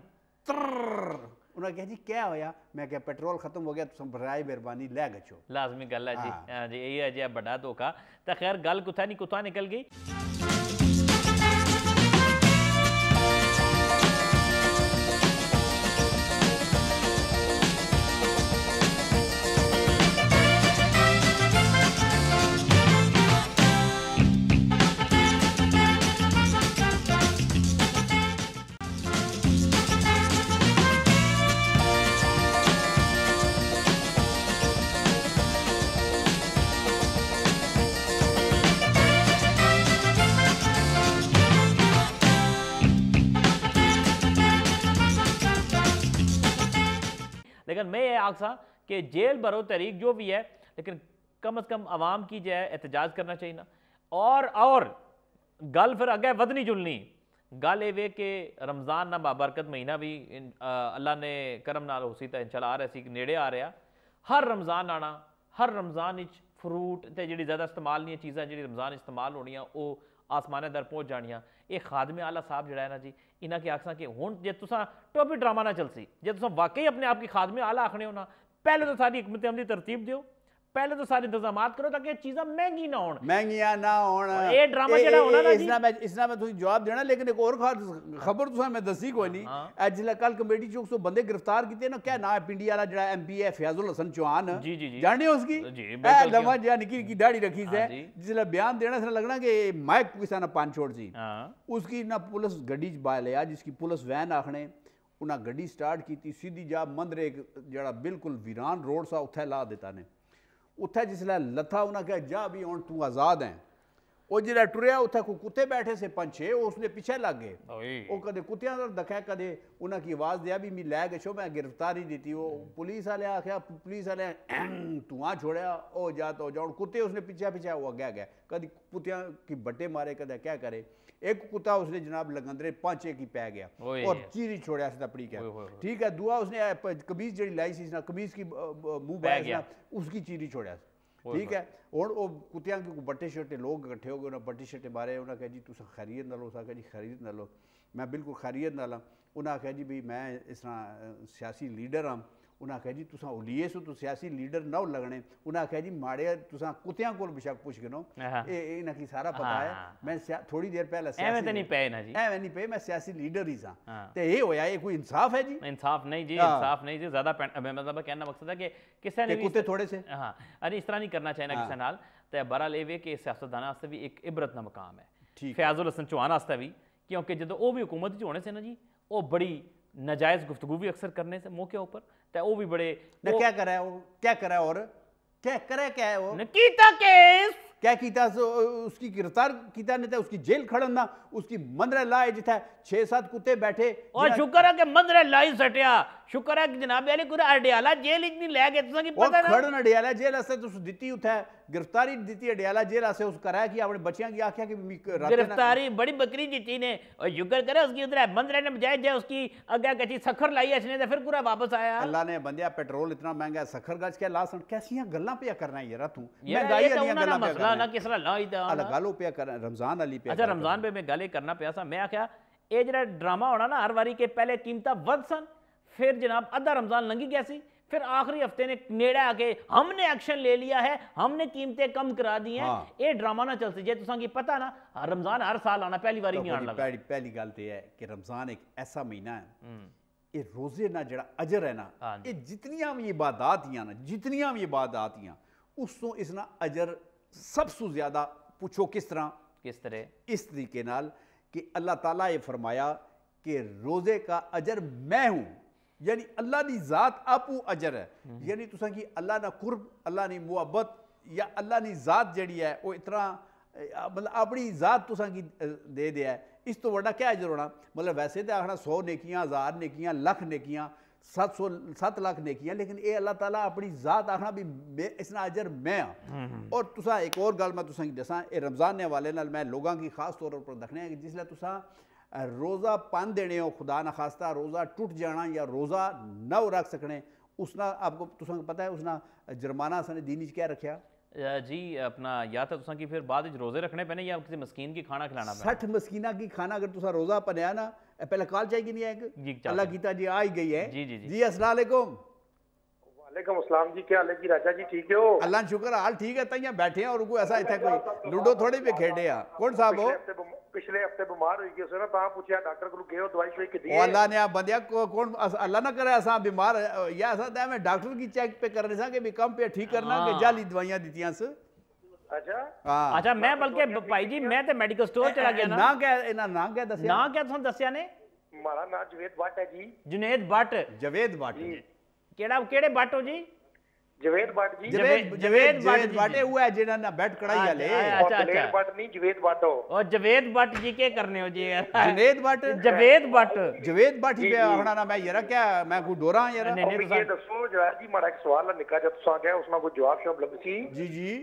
S1: त्र उन्होंने कहा जी क्या होया मैं क्या पेट्रोल खत्म हो गया बराए मेहरबानी लै गचो
S2: लाजमी गल है जी हाँ, हाँ जी यही बड़ा धोखा तो खैर गल कुछ नहीं कुथा निकल गई सा कि जेल भरो तहरीक जो भी है लेकिन कम अज़ कम आवाम की जो है एहतजाज करना चाहिए ना और और गल फिर अगे वधनी जुलनी गल ए कि रमज़ान ना बाबरकत महीना भी अल्लाह ने करम नाल हो तो इंशाला आ रहा सी नेड़े आ रहा हर रमज़ान आना हर रमज़ान फ्रूट तो जी ज़्यादा इस्तेमाल नहीं चीज़ा जी रमज़ान इस्तेमाल होनी वो आसमान दर पहुँच जानिया ये खादमे आला साहब जोड़ा है ना जी ਇਹਨਾਂ ਕੀ ਆਖਸਾਂ ਕਿ ਹੁਣ ਜੇ ਤੁਸੀਂ ਟੋਪੀ ਡਰਾਮਾ ਨਾ ਚਲਸੀ ਜੇ ਤੁਸੀਂ ਵਾਕਈ ਆਪਣੇ ਆਪ ਕੀ ਖਾਦਮੇ ਆਲਾ ਆਖਣੇ ਹੋ ਨਾ ਪਹਿਲੇ ਤਾਂ ਸਾਡੀ ਹਕਮਤ ਅਮਲੀ ਤਰਤੀਬ ਦਿਓ पहले तो सारे इंतजाम करो ताकि चीजा महंगी ना हो
S1: महंगिया ना हो ड्रामा इस जवाब देना लेकिन एक और खबर मैं दसी को नहीं हाँ। जल कल कमेटी चौक सौ बंदे गिरफ्तार किए ना क्या ना पिंडी आला जो एम पी है फयाजुल हसन चौहान जानने उसकी लम्बा रखी से हाँ जिसलै बयान देना लगना कि माइक किसी ने पान छोड़ सी हाँ। उसकी ना पुलिस गड्डी बाय लिया जिसकी पुलिस वैन आखने उन्हें गड्डी स्टार्ट की सीधी जा मंदिर जरा बिल्कुल वीरान रोड सा उत्थे ला दिता ने ਉੱਥੇ ਜਿਸਲੇ ਲੱਥਾ ਉਹਨਾਂ ਕਹੇ ਜਾ ਵੀ ਹੁਣ ਤੂੰ ਆਜ਼ਾਦ ਹੈ ਉਹ ਜਿਹੜਾ ਟੁਰਿਆ ਉੱਥੇ ਕੋ ਕੁੱਤੇ ਬੈਠੇ ਸੇ ਪੰਜ ਛੇ ਉਸ ਦੇ ਪਿੱਛੇ ਲੱਗ ਗਏ ਉਹ ਕਦੇ ਕੁੱਤਿਆਂ ਦਾ ਦਖਿਆ ਕਦੇ ਉਹਨਾਂ ਕੀ ਆਵਾਜ਼ ਦਿਆ ਵੀ ਮੈਂ ਲੈ ਕੇ ਸ਼ੋ ਮੈਂ ਗ੍ਰਿਫਤਾਰੀ ਦਿੱਤੀ ਉਹ ਪੁਲਿਸ ਵਾਲੇ ਆਖਿਆ ਪੁਲਿਸ ਵਾਲੇ ਧੂਆਂ ਛੋੜਿਆ ਉਹ ਜਾ ਤੋ ਜਾਉਣ ਕੁੱਤੇ ਉਸਨੇ ਪਿੱਛੇ ਪਿੱਛੇ ਉਹ ਅੱਗੇ ਗਿਆ ਕਦੀ ਕੁੱਤਿਆਂ ਕੀ ਬੱਟੇ ਮਾਰੇ ਕਦੇ ਕਿਆ ਕਰੇ एक कुत्ता उसने जनाब लगंदरे पांचे की पै गया और चीरी छोड़ा इसका पड़ीका ठीक है दूआ उसने कमीज जी लाई सी कमीज की मुंह बह गया उसकी चीरी छोड़ा ठीक है हूँ वो कुत्तिया की बट्टे शट्टे लोग इकट्ठे हो गए उन्हें बट्टे शट्टे मारे उन्हें कहा जी तुस खैरियत ना लो उस जी खैरियत ना लो मैं बिल्कुल खैरियत ना ला उन्हें आख्या जी भी मैं इस तरह सियासी लीडर हाँ ਉਹਨਾਂ ਆਖਿਆ ਜੀ ਤੁਸੀਂ ਉਲੀਏ ਸੋ ਤੁਸੀਂ ਸਿਆਸੀ ਲੀਡਰ ਨਾ ਲੱਗਣੇ ਉਹਨਾਂ ਆਖਿਆ ਜੀ ਮਾੜੇ ਤੁਸੀਂ ਕੁੱਤਿਆਂ ਕੋਲ ਬਿਸ਼ੱਕ ਪੁੱਛ ਗਿਨੋ ਇਹ ਇਹਨਾਂ ਕੀ ਸਾਰਾ ਪਤਾ ਹੈ ਮੈਂ ਥੋੜੀ ਦੇਰ ਪਹਿਲਾਂ ਸਿਆਸੀ ਐਵੇਂ ਤਾਂ ਨਹੀਂ ਪਏ ਨਾ ਜੀ ਐਵੇਂ ਨਹੀਂ ਪਏ ਮੈਂ ਸਿਆਸੀ ਲੀਡਰ ਹੀ ਸਾਂ ਤੇ ਇਹ ਹੋਇਆ ਇਹ ਕੋਈ ਇਨਸਾਫ ਹੈ ਜੀ
S2: ਇਨਸਾਫ ਨਹੀਂ ਜੀ ਇਨਸਾਫ ਨਹੀਂ ਜੀ ਜ਼ਿਆਦਾ ਮੈਂ ਮਤਲਬ ਕਹਿਣਾ ਮਕਸਦ ਹੈ ਕਿ ਕਿਸੇ ਨੇ ਕੁੱਤੇ ਥੋੜੇ ਸੇ ਹਾਂ ਅਰੇ ਇਸ ਤਰ੍ਹਾਂ ਨਹੀਂ ਕਰਨਾ ਚਾਹੀਦਾ ਕਿਸੇ ਨਾਲ ਤੇ ਬਹਰਾਲ ਇਹ ਵੇ ਕਿ ਸਿਆਸਤਦਾਨਾਂ ਵਾਸਤੇ ਵੀ ਇੱਕ ਇਬਰਤ ਦਾ ਮਕਾਮ ਹੈ ਫੈਜ਼ੁਲ ਹਸਨ ਚੌਹਾਨ ਵਾਸਤੇ ਵੀ ਕਿਉਂਕਿ ਜਦੋਂ ਉਹ ਵੀ ਹਕੂਮਤ 'ਚ ਹੋਣੇ ਸੀ ਨਾ ਜੀ ਉਹ ਬੜੀ नजायज गुफ्तु भी अक्सर करने से मौके ऊपर
S1: तो वो भी बड़े तो वो, क्या है वो क्या करा है और क्या करे क्या है वो नकीता केस क्या कीता उसकी गिरफ्तार कीता नहीं था तो उसकी जेल खड़न ना उसकी मंदरे लाए जिथा छह सात कुत्ते बैठे और शुक्र
S2: है कि मंदरे लाई सटिया शुक्र है जनाब अली कुछ ಜೇಲ್ जेल इतनी ಎತ್ತಂಗಿ ಪತಾ खड़न
S1: अडयाला जेल असे तुस दित्ती उथे गिरफ्तारी दी अडयाला जेल असे उस करा कि अपने बच्चियां की आख्या कि गिरफ्तारी
S2: बड़ी बकरी जीती ने और युगर करे उसकी उधर बंद रहने बजाय जाए उसकी अगर कची सखर लाई इसने तो फिर पूरा वापस आया
S1: अल्लाह ने बंदिया पेट्रोल इतना महंगा सखर गज के ला लासन कैसियां गल् पे करना यार तू महंगाई तो कर रमजान अली पे अच्छा रमजान
S2: पे मैं गल करना पिया सा मैं आख्या ये जरा ड्रामा होना ना हर बारी के पहले कीमत बद सन फिर जनाब अदा रमज़ान लंगी गया फिर आखिरी हफ्ते ने नेड़ा आके हमने एक्शन ले लिया है हमने कीमतें कम करा दी हैं हाँ। ये हाँ। ड्रामा ना चलते जे तुसा की पता ना रमज़ान हर साल आना पहली बार तो नहीं आना पहली
S1: पहली गल तो है कि रमज़ान एक ऐसा महीना है हम्म। ये रोजे ना जरा अजर है ना हाँ ये जितनी भी इबादत ही ना जितनी भी इबादत ही उस तो इस ना अजर सबसे ज़्यादा पूछो किस तरह किस तरह इस तरीके नाल कि अल्लाह ताला ये फरमाया कि रोज़े का अजर मैं हूँ यानी अल्लाह की जात आपू अजर है यानी तुसा कि अल्लाह ना कुर्ब अल्लाह की मुहब्बत या अल्लाह मतलब की जात जी है वह इतना मतलब अपनी जात तुसा की दे दिया है इस तो व्डा क्या अजर होना मतलब वैसे तो आखना सौ नेकियां हज़ार नेकियां लख नेकियां सत सौ सत लख नेकियां लेकिन ये अल्लाह ताला अपनी जात आखना भी मैं इसना अजर मैं हाँ हम्म, हम्म। और तुसा एक और गल मैं तुसा दसा ये रमज़ान ने हवाले मैं लोगों की खास तौर पर दखने कि जिसलै तुसा रोज़ा पान देने हो खुदा ना खास्ता रोज़ा टुट जाना या रोज़ा न रख सकने उसना आपको तुसा पता है उसना जुर्माना असने दीनी क्या रखा
S2: जी अपना या तो तुसा फिर बाद रोज़े रखने पैने या किसी मस्कीन की खाना खिलाना सठ
S1: मस्कीना की खाना अगर तुसा रोज़ा पनया ना पहले काल चाहिए नहीं आएगा अल्लाह कीता जी आ ही गई है जी जी जी, जी असलाकुम
S2: वालेकुम असलम जी क्या हाल जी राजा जी ठीक
S1: हो अल्लाह शुक्र हाल ठीक है तैयार बैठे हैं और कोई ऐसा इतना कोई लूडो थोड़ी भी खेडे आ कौन साहब हो
S2: पिछले हफ्ते बीमार हुई गए सर आप पूछया डॉक्टर को गए हो दवाई शवाई कितनी अल्लाह ने
S1: आप बंदिया कौन अल्लाह ना करे असा बीमार या असा दा मैं डॉक्टर की चेक पे करने सा के भी कम पे ठीक करना के हाँ। जाली दवाइयां दीतियां से अच्छा हाँ। अच्छा मैं बल्कि भाई जी मैं ते मेडिकल स्टोर चला गया ना कह ना ना कह दसया ना
S2: कह तुम दसया ने मारा नाम जुनेद भट्ट है जी जुनेद भट्ट जवेद भट्ट ਕਿਹੜਾ ਕਿਹੜੇ ਹੋ ਜੀ ਜਵੇਦ ਬੱਟ ਜੀ ਜਵੇਦ ਜਵੇਦ ਬੱਟ ਉਹ ਹੈ ਜਿਹੜਾ ਨਾ ਬੈਟ ਕੜਾਈ ਵਾਲੇ ਅੱਛਾ ਅੱਛਾ ਬੱਟ ਨਹੀਂ ਜਵੇਦ ਭੱਟ ਉਹ ਜਵੇਦ ਬੱਟ ਜੀ ਕੀ ਕਰਨੇ ਹੋ ਜੀ ਜਵੇਦ ਬੱਟ ਜਵੇਦ
S1: ਬੱਟ ਜਵੇਦ ਬੱਟ ਹੀ ਆਖਣਾ ਨਾ ਮੈਂ ਯਾਰ ਕਿਆ ਮੈਂ ਕੋ ਡੋਰਾ ਯਾਰ ਨਹੀਂ ਨਹੀਂ ਤੁਸੀਂ
S2: ਦੱਸੋ ਜਵਾਬ ਜੀ ਮਾੜਾ ਇੱਕ ਸਵਾਲ ਨਿਕਾ ਜਦ ਤੁਸੀਂ ਗਿਆ ਉਸ ਨਾਲ ਕੋ ਜਵਾਬ ਸ਼ਬਦ ਸੀ ਜੀ ਜੀ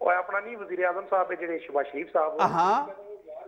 S2: ਉਹ ਆਪਣਾ ਨਹੀਂ ਵਜ਼ੀਰ ਆਜ਼ਮ ਸਾਹਿਬ ਜਿਹੜੇ ਸ਼ਬਾਸ਼ ਸ਼ਰੀਫ ਸਾਹਿਬ ਹਾਂ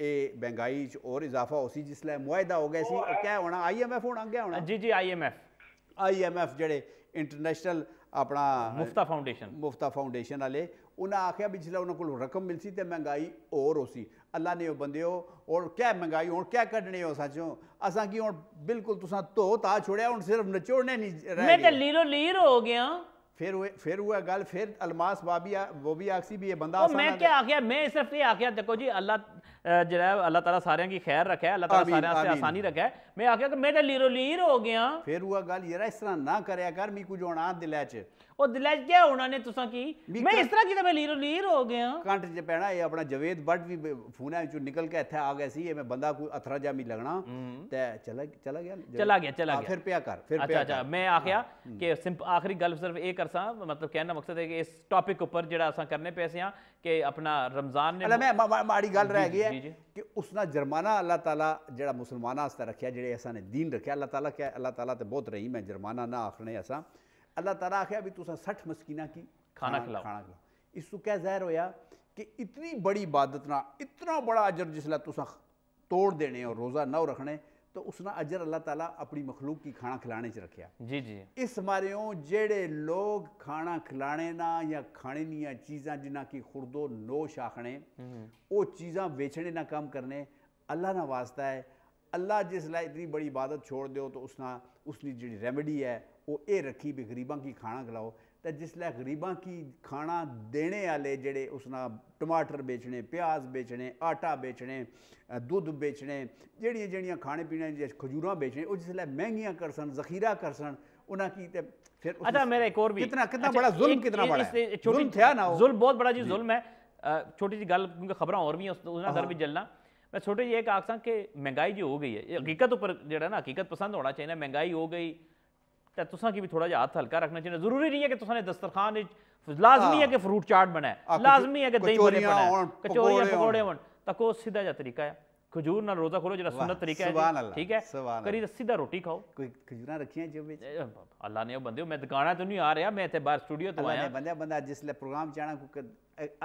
S1: ਇਹ ਬੰਗਾਈ 'ਚ ਹੋਰ ਇਜ਼ਾਫਾ ਹੋ ਸੀ ਜਿਸ ਲਈ ਮੁਆਇਦਾ ਹੋ ਗਿਆ ਸੀ ਉਹ ਕਹਿ ਹੋਣਾ ਆਈਐਮਐਫ ਹੋਣਾ ਕਿਆ ਹੋਣਾ ਜੀ ਜੀ ਆਈਐਮਐਫ ਆਈਐਮਐਫ ਜਿਹੜੇ ਇੰਟਰਨੈਸ਼ਨਲ ਆਪਣਾ ਮੁਫਤਾ ਫਾਊਂਡੇਸ਼ਨ ਮੁਫਤਾ ਫਾਊਂਡੇਸ਼ਨ ਵਾਲੇ ਉਹਨਾਂ ਆਖਿਆ ਵੀ ਜਿਸਲਾ ਉਹਨਾਂ ਕੋਲ ਰਕਮ ਮਿਲ ਸੀ ਤੇ ਮਹਿੰਗਾਈ ਹੋਰ ਹੋ ਸੀ ਅੱਲਾ ਨੇ ਉਹ ਬੰਦਿਓ ਔਰ ਕਿਆ ਮਹਿੰਗਾਈ ਹੁਣ ਕਿਆ ਕੱਢਣੇ ਹੋ ਸਾਚੋ ਅਸਾਂ ਕੀ ਹੁਣ ਬਿਲਕੁਲ ਤੁਸੀਂ ਧੋਤਾ ਛੋੜਿਆ ਹੁਣ ਸਿਰਫ ਨਚੋੜਨੇ ਨਹੀਂ ਰਹਿ ਮੈਂ ਤਾਂ
S2: ਲੀਰੋ ਲੀਰ ਹੋ ਗਿਆ
S1: फिर हुए फिर हुआ गल फिर अलमास बाबी वो भी आखसी भी ये बंदा तो मैं क्या
S2: आखिया मैं सिर्फ ये आखिया देखो जी अल्लाह जरा अल्लाह ताला सारे की खैर रखे अल्लाह ताला सारे से आसानी रखे मैं आखिया कि मैं तो लीरो लीर हो गया
S1: फिर हुआ गल यार इस तरह ना करया कर मी कुछ होना दिलै च
S2: ਉਹ ਦਿਲੇ ਜੇ ਉਹਨਾਂ ਨੇ ਤੁਸੀਂ ਕੀ ਮੈਂ ਇਸ ਤਰ੍ਹਾਂ ਕਿਤੇ ਮੈਂ ਲੀਰੋ ਲੀਰ ਹੋ
S1: ਗਿਆ ਕੰਟ ਚ ਪੈਣਾ ਇਹ ਆਪਣਾ ਜਵੇਦ ਬੱਟ ਵੀ ਫੋਨਾਂ ਵਿੱਚੋਂ ਨਿਕਲ ਕੇ ਇੱਥੇ ਆ ਗਿਆ ਸੀ ਇਹ ਮੈਂ ਬੰਦਾ ਕੋਈ ਅਥਰਾ ਜਾ ਵੀ ਲੱਗਣਾ ਤੇ ਚਲਾ ਚਲਾ ਗਿਆ ਚਲਾ ਗਿਆ ਚਲਾ ਗਿਆ ਫਿਰ ਪਿਆ ਕਰ ਫਿਰ ਪਿਆ ਅੱਛਾ
S2: ਮੈਂ ਆਖਿਆ ਕਿ ਆਖਰੀ ਗੱਲ ਸਿਰਫ ਇਹ ਕਰਸਾਂ ਮਤਲਬ ਕਹਿਣ ਦਾ ਮਕਸਦ ਹੈ ਕਿ ਇਸ ਟਾਪਿਕ ਉੱਪਰ ਜਿਹੜਾ ਅਸਾਂ ਕਰਨੇ ਪਏ ਸਿਆਂ ਕਿ ਆਪਣਾ ਰਮਜ਼ਾਨ ਨੇ ਮੈਂ ਮਾੜੀ ਗੱਲ ਰਹਿ ਗਈ ਹੈ
S1: ਕਿ ਉਸ ਦਾ ਜੁਰਮਾਨਾ ਅੱਲਾਹ ਤਾਲਾ ਜਿਹੜਾ ਮੁਸਲਮਾਨਾਂ ਵਾਸਤੇ ਰੱਖਿਆ ਜਿਹੜੇ ਅਸਾਂ ਨੇ دین ਰੱਖਿਆ ਅੱਲਾਹ ਤਾਲਾ ਕਿ ਅੱਲਾਹ ਤਾਲਾ ਤੇ ਬਹੁਤ ਰਹੀ ਮੈਂ ਜੁਰਮਾਨਾ ਨਾ ਆਖਣੇ ਅਸਾਂ अल्लाह तला आखे अभी तुसा सठ मस्कीना की खाना खिलाओ खाना खिलाओ इस तू क्या जहर होया कि इतनी बड़ी इबादत ना इतना बड़ा अजर जिसल तुसा तोड़ देने और रोज़ा नौ रखने तो उसना अजर अल्लाह ताला अपनी मखलूक की खाना खिलाने च रखा जी जी इस मारे जेड़े लोग खाना खिलाने ना या खाने दियाँ चीज़ा जिन्हें की खुरदो नोश आखने वो हम्म। चीज़ा बेचने ना कम करने अल्लाह ना वास्ता है अल्लाह जिसल इतनी बड़ी इबादत छोड़ दो तो उसना उसकी जी रेमेडी है ਉਹ ਇਹ ਰੱਖੀ ਵੀ ਗਰੀਬਾਂ ਕੀ ਖਾਣਾ ਖਿਲਾਓ ਤਾਂ ਜਿਸ ਲੈ ਗਰੀਬਾਂ ਕੀ ਖਾਣਾ ਦੇਣੇ ਵਾਲੇ ਜਿਹੜੇ ਉਸਨਾ ਟਮਾਟਰ ਵੇਚਣੇ ਪਿਆਜ਼ ਵੇਚਣੇ ਆਟਾ ਵੇਚਣੇ ਦੁੱਧ ਵੇਚਣੇ ਜਿਹੜੀਆਂ ਜਿਹੜੀਆਂ ਖਾਣੇ ਪੀਣੇ ਦੀਆਂ ਖਜੂਰਾਂ ਵੇਚਣੇ ਉਹ ਜਿਸ ਲੈ ਮਹਿੰਗੀਆਂ ਕਰਸਨ ਜ਼ਖੀਰਾ ਕਰਸਨ फिर अच्छा
S2: मेरा एक और बहुत बड़ा जी जुल्म है छोटी सी गल क्योंकि खबर और भी हैं दर भी जलना मैं छोटे जी एक आखसा कि महंगाई जो हो गई है हकीकत ऊपर जो ना हकीकत पसंद होना चाहिए महंगाई हो गई तो तुसा की भी थोड़ा जा हाथ हल्का रखना चाहिए जरूरी नहीं है कि तुसा ने दस्तरखान लाजमी हाँ। है कि फ्रूट चाट बनाए हाँ, लाजमी
S1: है कि दही बड़े बनाए कचौरियां पकौड़े बन
S2: तको सीधा जा तरीका है खजूर ना रोजा खोलो जरा सुन्नत तरीका है ठीक है
S1: करी सीधा रोटी खाओ कोई खजूरा रखियां जो
S2: अल्लाह ने बंदे मैं दुकाना तो नहीं आ रहा मैं इथे बाहर स्टूडियो तो आया
S1: बंदा बंदा जिसले प्रोग्राम जाना को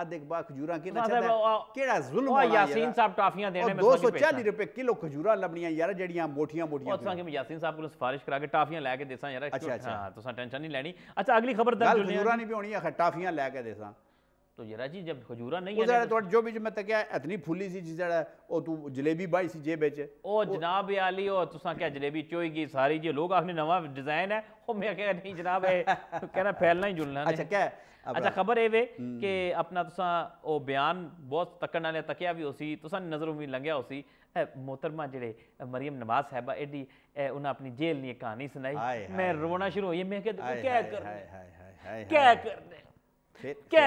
S1: अद एक बार खजूरा के ना चाहता है केड़ा जुल्म हो यासीन साहब टाफियां देने में 240 रुपए किलो खजूरा लबनियां यार जड़ियां मोटियां मोटियां और सांगे
S2: यासीन साहब को सिफारिश करा के टाफियां लेके देसा यार अच्छा, अच्छा। हां
S1: तुसा टेंशन नहीं लेनी अच्छा अगली खबर दर्ज खजूरा नहीं भी होनी है टाफियां लेके देसा तो ਜਰਾ ਜੀ ਜਬ ਹਜੂਰਾ ਨਹੀਂ ਉਹ ਜਿਹੜਾ ਤੁਹਾਡੇ ਜੋ ਵੀ ਮੈਂ ਤਾਂ ਕਿਹਾ ਇਤਨੀ ਫੁੱਲੀ ਸੀ ਜਿਹੜਾ ਉਹ ਤੂੰ ਜਲੇਬੀ ਬਾਈ ਸੀ ਜੇਬ ਵਿੱਚ
S2: ਉਹ ਜਨਾਬ ਆਲੀ ਉਹ ਤੁਸੀਂ ਕਿਹਾ ਜਲੇਬੀ ਚੋਈਗੀ ਸਾਰੀ ਜੀ ਲੋਕ ਆਖਨੇ ਨਵਾਂ ਡਿਜ਼ਾਈਨ ਹੈ ਉਹ ਮੈਂ ਕਿਹਾ ਨਹੀਂ ਜਨਾਬ ਇਹ ਕਹਿੰਦਾ ਫੈਲਣਾ ਹੀ ਜੁਲਣਾ ਅੱਛਾ ਕਿਆ अच्छा खबर है वे कि अपना तुसा ओ बयान बहुत तकन वाले तकिया भी होसी तुसा नजरों भी लंघिया होसी मोहतरमा जेड़े मरियम नवाज साहबा एडी उन्हें अपनी जेल नी कहानी सुनाई मैं रोना शुरू हुई
S1: मैं क्या कर क्या कर क्या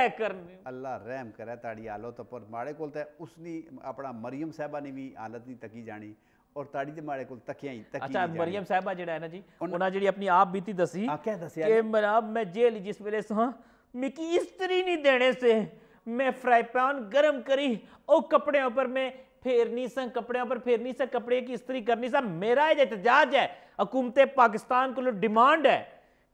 S1: ਔਰ ਤਾੜੀ ਦੇ ਮਾੜੇ ਕੋਲ ਤੱਕਿਆ ਹੀ ਤੱਕੀ ਅੱਛਾ ਮਰੀਮ
S2: ਸਾਹਿਬਾ ਜਿਹੜਾ ਹੈ ਨਾ ਜੀ ਉਹਨਾਂ
S1: ਜਿਹੜੀ ਆਪਣੀ ਆਪ ਬੀਤੀ ਦਸੀ
S2: ਕਿ ਮਰਾਬ ਮੈਂ ਜੇਲ ਜਿਸ ਵੇਲੇ ਸਾਂ ਮਿੱਕੀ ਇਸਤਰੀ ਨਹੀਂ ਦੇਣੇ ਸੇ मेरा पाकिस्तान डिमांड है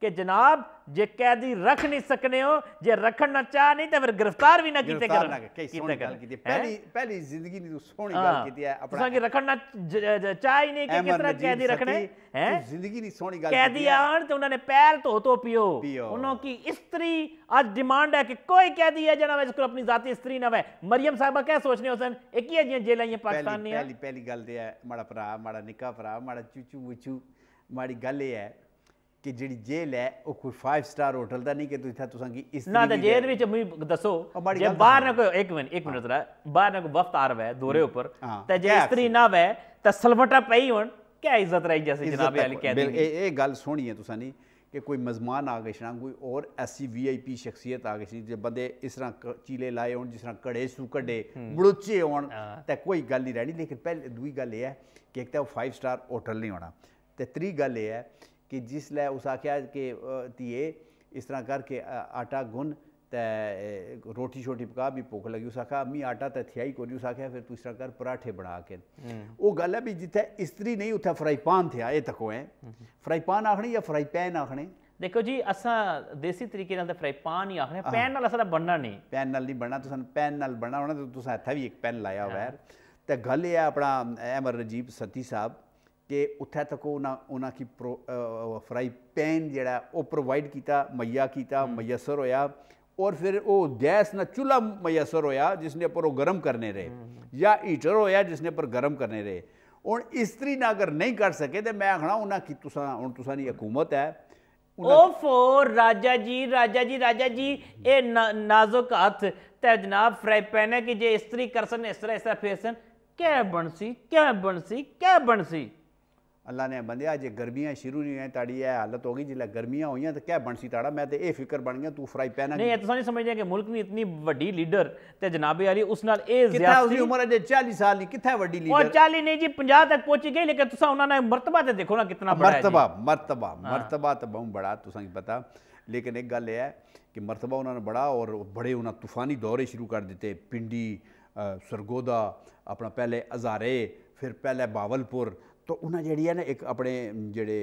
S2: ਕਿ ਜਨਾਬ ਜੇ ਕੈਦੀ ਰੱਖ ਨਹੀਂ ਸਕਨੇ ਹੋ ਜੇ ਰੱਖਣ ਨਾ ਚਾਹ ਨਹੀਂ ਤਾਂ ਫਿਰ ਗ੍ਰਿਫਤਾਰ ਵੀ ਨਾ ਕੀਤੇ ਕਰੋ ਕੀਤੇ ਗੱਲ ਕੀਤੀ ਪਹਿਲੀ
S1: ਪਹਿਲੀ ਜ਼ਿੰਦਗੀ ਨੇ ਤੂੰ
S2: ਸੋਹਣੀ ਗੱਲ ਕੀਤੀ ਹੈ ਆਪਣਾ ਤੁਸੀਂ ਰੱਖਣ ਨਾ ਚਾਹ ਹੀ ਨਹੀਂ ਕਿ ਕਿਸ ਤਰ੍ਹਾਂ ਕੈਦੀ ਰੱਖਣੇ ਹੈ
S1: ਜ਼ਿੰਦਗੀ ਨਹੀਂ ਸੋਹਣੀ ਗੱਲ ਕੈਦੀ ਆਣ
S2: ਤੇ ਉਹਨਾਂ ਨੇ ਪੈਰ
S1: ਧੋ ਧੋ ਪਿਓ
S2: ਉਹਨਾਂ ਕੀ ਇਸਤਰੀ ਅੱਜ ਡਿਮਾਂਡ ਹੈ ਕਿ ਕੋਈ ਕੈਦੀ ਹੈ ਜਨਾਬ ਇਸ ਕੋ ਆਪਣੀ ذاتی ਇਸਤਰੀ ਨਾ ਹੋਵੇ ਮਰੀਮ ਸਾਹਿਬਾ ਕਹਿ ਸੋਚਨੇ ਹੋਸਨ ਇੱਕ ਹੀ ਜੀਆਂ ਜੇਲਾਂ ਹੀ ਪਾਕਿਸਤਾਨ ਨੇ ਪਹਿਲੀ
S1: ਪਹਿਲੀ ਗੱਲ ਤੇ ਹੈ ਮਾੜਾ ਭਰਾ ਮਾੜਾ ਨਿੱਕਾ ਭਰਾ ਮਾੜਾ ਚੂਚੂ ਵਿਚੂ ਮਾੜੀ ਗੱਲ ਇਹ ਹੈ ਕਿ ਜਿਹੜੀ ਜੇਲ ਹੈ ਉਹ ਕੋਈ 5 ਸਟਾਰ ਹੋਟਲ ਦਾ ਨਹੀਂ ਕਿ ਤੁਸੀਂ ਤੁਸਾਂ ਕੀ ਇਸ ਨਾ ਤਾਂ ਜੇਲ ਵਿੱਚ ਮੈਂ ਦੱਸੋ ਜੇ ਬਾਹਰ
S2: ਨਾ ਕੋਈ ਇੱਕ ਮਿੰਟ ਇੱਕ ਮਿੰਟ ਜ਼ਰਾ ਬਾਹਰ ਨਾ ਕੋਈ ਵਫਤ ਆ ਰਹਾ ਹੈ ਉੱਪਰ ਤੇ ਜੇ ਇਸਤਰੀ ਨਾ ਵੇ ਤਾਂ ਸਲਵਟਾ ਪਈ ਹੋਣ ਕਿਆ ਇੱਜ਼ਤ ਰਹੀ ਜੈਸੇ ਜਨਾਬ ਅਲੀ ਕਹਿੰਦੇ ਇਹ
S1: ਇਹ ਗੱਲ ਸੋਹਣੀ ਹੈ ਤੁਸਾਂ ਨਹੀਂ ਕਿ ਕੋਈ ਮਜ਼ਮਾਨ ਆ ਗਏ ਸ਼ਨਾ ਕੋਈ ਔਰ ਐਸੀ ਵੀਆਈਪੀ ਸ਼ਖਸੀਅਤ ਆ ਗਈ ਸੀ ਜੇ ਬੰਦੇ ਇਸ ਤਰ੍ਹਾਂ ਚੀਲੇ ਲਾਏ ਹੋਣ ਜਿਸ ਤਰ੍ਹਾਂ ਕੜੇ ਸੂ ਕੱਢੇ ਮੜੁੱਚੇ ਹੋਣ ਤਾਂ ਕੋਈ ਗੱਲ ਨਹੀਂ ਰਹਿਣੀ ਲੇਕਿਨ ਪਹਿਲੇ ਦੂਈ ਗੱਲ ਇਹ ਹੈ ਕਿ ਇੱਕ ਤਾਂ ਉਹ 5 ਸਟਾਰ ਹੋਟਲ ਨਹੀਂ ਹੋਣਾ ਤੇ ਤੀਜੀ ਗੱਲ ਇਹ ਹੈ कि जिसलै उसाख्या के धिये इस तरह करके आटा गुन ते रोटी शोटी पका भी भुख लगी उस आखेआ मी आटा ते थियाई कोनी उस आखेआ फिर तू इस तरह कर पराठे बना के ओह् हम्म। गल्ल ऐ भी जित्थै इस्त्री नेईं उत्थै फ्राईपान थे ये तको ऐ हम्म। फ्राईपान आखने जां फ्राईपैन आखने
S2: देखो जी ਅਸਾਂ देसी तरीके ਨਾਲ ਤਾਂ ਫਰਾਈਪਾਨ ਹੀ ਆਖਣੇ ਪੈਨ
S1: ਨਾਲ ਅਸਲ ਬਣਨਾ ਨਹੀਂ ਪੈਨ ਨਾਲ ਨਹੀਂ ਬਣਨਾ ਤੁਸੀਂ ਪੈਨ ਨਾਲ ਬਣਾਉਣਾ ਤੁਸੀਂ ਇੱਥੇ ਵੀ ਇੱਕ ਪੈਨ ਲਾਇਆ ਹੋਇਆ ਹੈ ਤੇ ਗੱਲ ਇਹ ਆਪਣਾ ਅਮਰ કે ઉઠતકો ઉના ઓના કી ફ્રાઈ પેન જેڑا ઓ પ્રોવાઇડ કીતા મૈયા કીતા મયસર હોયા ઓર ફિર ઓ ગેસ ના ચુલા મયસર હોયા જિસને પરો ગરમ કરને રહે યા ઈટર હોયા જિસને પર ગરમ કરને રહે ઓણ ઇસ્ત્રી નાગર નહીં કર સકે દે મે ખાના ઓના કી તુસા ઓણ તુસા ની હકુમત હે ઓ ફો રાજાજી રાજાજી રાજાજી એ નાઝુક હાથ તે
S2: જનાબ ફ્રાઈ પેન કે જે ઇસ્ત્રી કરસન ઇસ طرح ઇસ طرح ફેશન કે બનસી કે બનસી
S1: કે બનસી अल्लाह ने बंदेआ जो गर्मियां शुरू नहीं है ताड़ी है हालत होगी जिल्लै गर्मियां होइयां तो क्या बनसी ताड़ा मैं तो ये फिक्र बन गया तू फ्राई पैन नहीं तुस
S2: नहीं समझदे कि मुल्क दी इतनी वड्डी लीडर जनाबे वाली उस उम्र
S1: अजे 40 साल दी किथे वड्डी लीडर और नहीं जी 50
S2: तक पहुंची गई लेकिन तुसा उना ने मर्तबा देखो ना कितना मरतबा
S1: मरतबा मरतबा तो बहुत बड़ा हाँ। तुसा पता लेकिन एक गल है कि मर्तबा उन्होंने बड़ा और बड़े उन्होंने तूफानी दौरे शुरू कर दिते पिंडी सरगोदा अपना पहले हज़ारे फिर पहले बावलपुर तो उन्हें जी ने एक अपने जेडे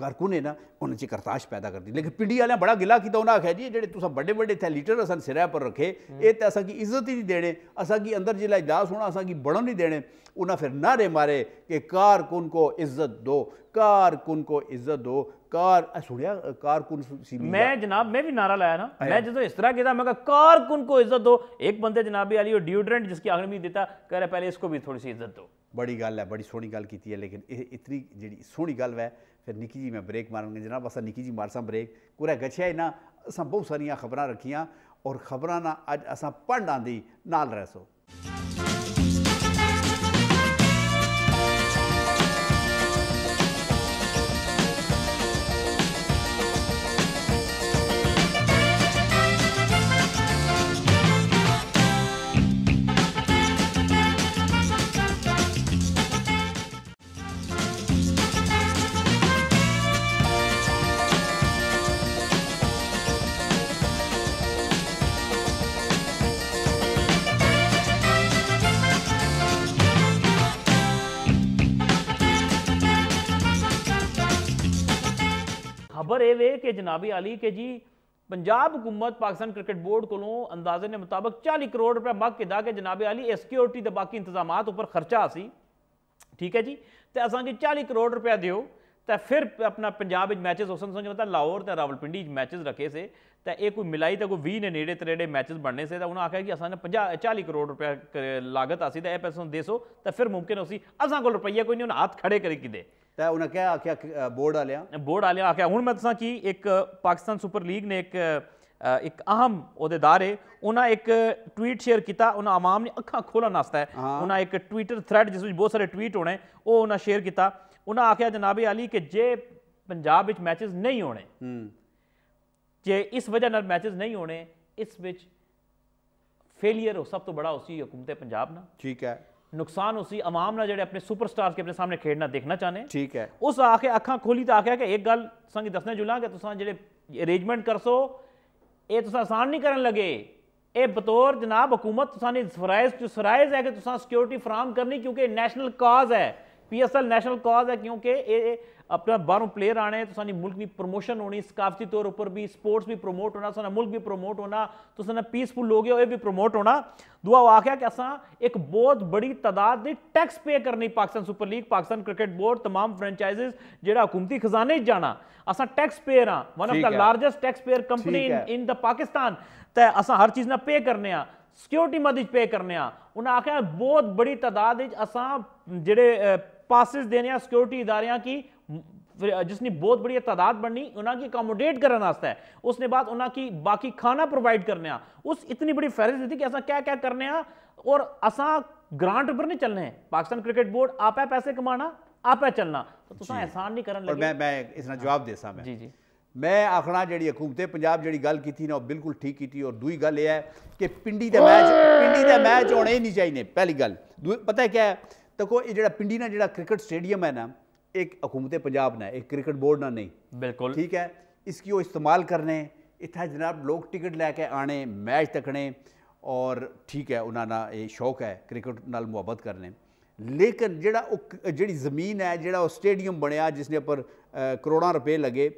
S1: कारकुन है ना उन्हें च करताश पैदा कर दी लेकिन पिंडी वाले बड़ा गिला किया उन्हें आख्या जी जो तुम बड़े बड़े इतने लीडर असन सिर पर रखे ये हम्म। तो असं की इज्जत ही नहीं देने असं की अंदर जिला इजलास होना असं की बड़न नहीं देने उन्हें फिर नारे मारे कि कारकुन को इज्जत दो कारकुन को इज्जत दो कार सुनिया कारकुन मैं
S2: जनाब मैं भी नारा लाया ना मैं जो इस तरह कहता मैं कारकुन को इज्जत दो एक बंदे जनाबी आली और जिसकी आखिर में देता कह रहे पहले इसको भी थोड़ी सी इज्जत दो
S1: बड़ी गल है बड़ी सोह्नी गल की ऐ लेकिन इतनी जेह्ड़ी सोहनी गल है फिर निक्की जी मैं ब्रेक मारन जनाब असें निक्की जी मारसां ब्रेक कुदै गच्छेआ ही ना असें बहुत सारिया खबर रक्खियां और खबर ना अज्ज असां पढ़ना दी नाल रैसो
S2: खबर ये वे कि जनाबी अली के जी पंजाब हुकूमत पाकिस्तान क्रिकेट बोर्ड को अंदाजे ने मुताबिक चाली करोड़ रुपया मग किया कि जनाबे अली सिक्योरिटी के बाकी इंतजाम उपर खर्चा सी ठीक है जी तो असा जी चाली करोड़ रुपया दौ तो फिर अपना पंजाब मैचेस उस समझ लाहौर तो रावलपिंडी मैच रखे से तो यह कोई मिलाई तो कोई भी ने नेड़े तेड़े मैच बनने से तो उन्हें आख्या कि असने पाँ चाली करोड़ रुपया लागत आई तो यह पैसों दे सो तो फिर मुमकिन उसी असा को रुपया कोई नहीं उन्हें हाथ खड़े करी कि
S1: ਤਾਂ ਉਹਨਾਂ ਕਿਹਾ ਆਖਿਆ ਬੋਰਡ ਵਾਲਿਆਂ
S2: ਬੋਰਡ ਵਾਲਿਆਂ ਆਖਿਆ ਹੁਣ ਮੈਂ ਦੱਸਾਂ ਕਿ ਇੱਕ ਪਾਕਿਸਤਾਨ ਸੁਪਰ ਲੀਗ ਨੇ ਇੱਕ ਇੱਕ ਅਹਿਮ ਅਹੁਦੇਦਾਰ ਹੈ ਉਹਨਾਂ ਇੱਕ ਟਵੀਟ ਸ਼ੇਅਰ ਕੀਤਾ ਉਹਨਾਂ ਆਮਾਮ ਨੇ ਅੱਖਾਂ ਖੋਲਣ ਨਾਸਤਾ ਹੈ ਉਹਨਾਂ ਇੱਕ ਟਵਿੱਟਰ ਥ੍ਰੈਡ ਜਿਸ ਵਿੱਚ ਬਹੁਤ ਸਾਰੇ ਟਵੀਟ ਹੋਣੇ ਉਹ ਉਹਨਾਂ ਸ਼ੇਅਰ ਕੀਤਾ ਉਹਨਾਂ ਆਖਿਆ ਜਨਾਬੇ ਅਲੀ ਕਿ ਜੇ ਪੰਜਾਬ ਵਿੱਚ ਮੈਚਸ ਨਹੀਂ ਹੋਣੇ ਜੇ ਇਸ ਵਜ੍ਹਾ ਨਾਲ ਮੈਚਸ ਨਹੀਂ ਹੋਣੇ ਇਸ ਵਿੱਚ ਫੇਲਿਅਰ ਹੋ ਸਭ ਤੋਂ ਬੜਾ ਉਸੀ ਹਕੂਮਤ ਪੰਜਾਬ ਨਾਲ ਠੀਕ ਹੈ नुकसान उसी अवाम ने जो अपने सुपर स्टार के अपने सामने खेलना देखना चाहने ठीक है उस आके अखा खोली तो आख्या कि एक गल दसने जुला कि तेरे अरेजमेंट कर सो ये आसान नहीं कर लगे ये बतौर जनाब हुकूमत फराइज फराइज है कि तुम सिक्योरिटी फराम करनी क्योंकि नैशनल काज है P S L national cause है क्योंकि अपना बाहरों प्लेयर आने तो सानी मुल्क की प्रमोशन होनी सकाफती तौर पर भी स्पोर्ट्स भी प्रमोट होना साना मुल्क भी प्रमोट होना तो पीसफुल लोग ये भी प्रमोट होना दुआ वाकया कि असा एक बहुत बड़ी तादाद की टैक्स पे करनी Pakistan super league Pakistan cricket board तमाम फ्रेंचाइजेस जो हुकूमती खजाने जाना अस टैक्स पेयर हाँ one of the largest tax payer company in the Pakistan तो असा हर चीज़ ना पे करने सिक्योरिटी मद पे करने उन्हें आख्या बहुत बड़ी तादाद असा जोड़े पासिस देने सिक्योरिटी इदारियां की जिसने बहुत ਬਹੁਤ तादाद ਤਾਦਾਦ ਬਣਨੀ अकोमोडेट करने उसने बाद ਵਾਸਤੇ ਹੈ ਉਸਨੇ ਬਾਅਦ ਉਹਨਾਂ ਕੀ ਬਾਕੀ ਖਾਣਾ ਪ੍ਰੋਵਾਈਡ ਕਰਨੇ ਆ ਉਸ ਇਤਨੀ ਬੜੀ ਫਹਿਰਿਸਤ ਦਿੱਤੀ ਕਿ ग्रांट पर नहीं चलने पाकिस्तान क्रिकेट बोर्ड आप पैसे कमाना आप चलना तो तुम एहसान नहीं करन लगे
S1: जवाब दे सा मैं जी मैं आखना जी हकूमतें पंजाब जी गल की ना बिल्कुल ठीक की और दूई गल है कि पिंडी का मैच पिंडी का मैच होने ही नहीं चाहिए पहली गल पता है क्या है तो जो पिंडी ना जो क्रिकेट स्टेडियम है ना एक हुकूमत पंजाब ना एक क्रिकेट बोर्ड ना नहीं बिल्कुल ठीक है इसकी वो इस्तेमाल करने इतना जनाब लोग टिकट लैके आने मैच तकने और ठीक है उन्होंने ये शौक है क्रिकेट नाल मुहब्बत करने लेकिन जोड़ा जी जमीन है जोड़ा स्टेडियम बनया जिसने पर करोड़ा रुपये लगे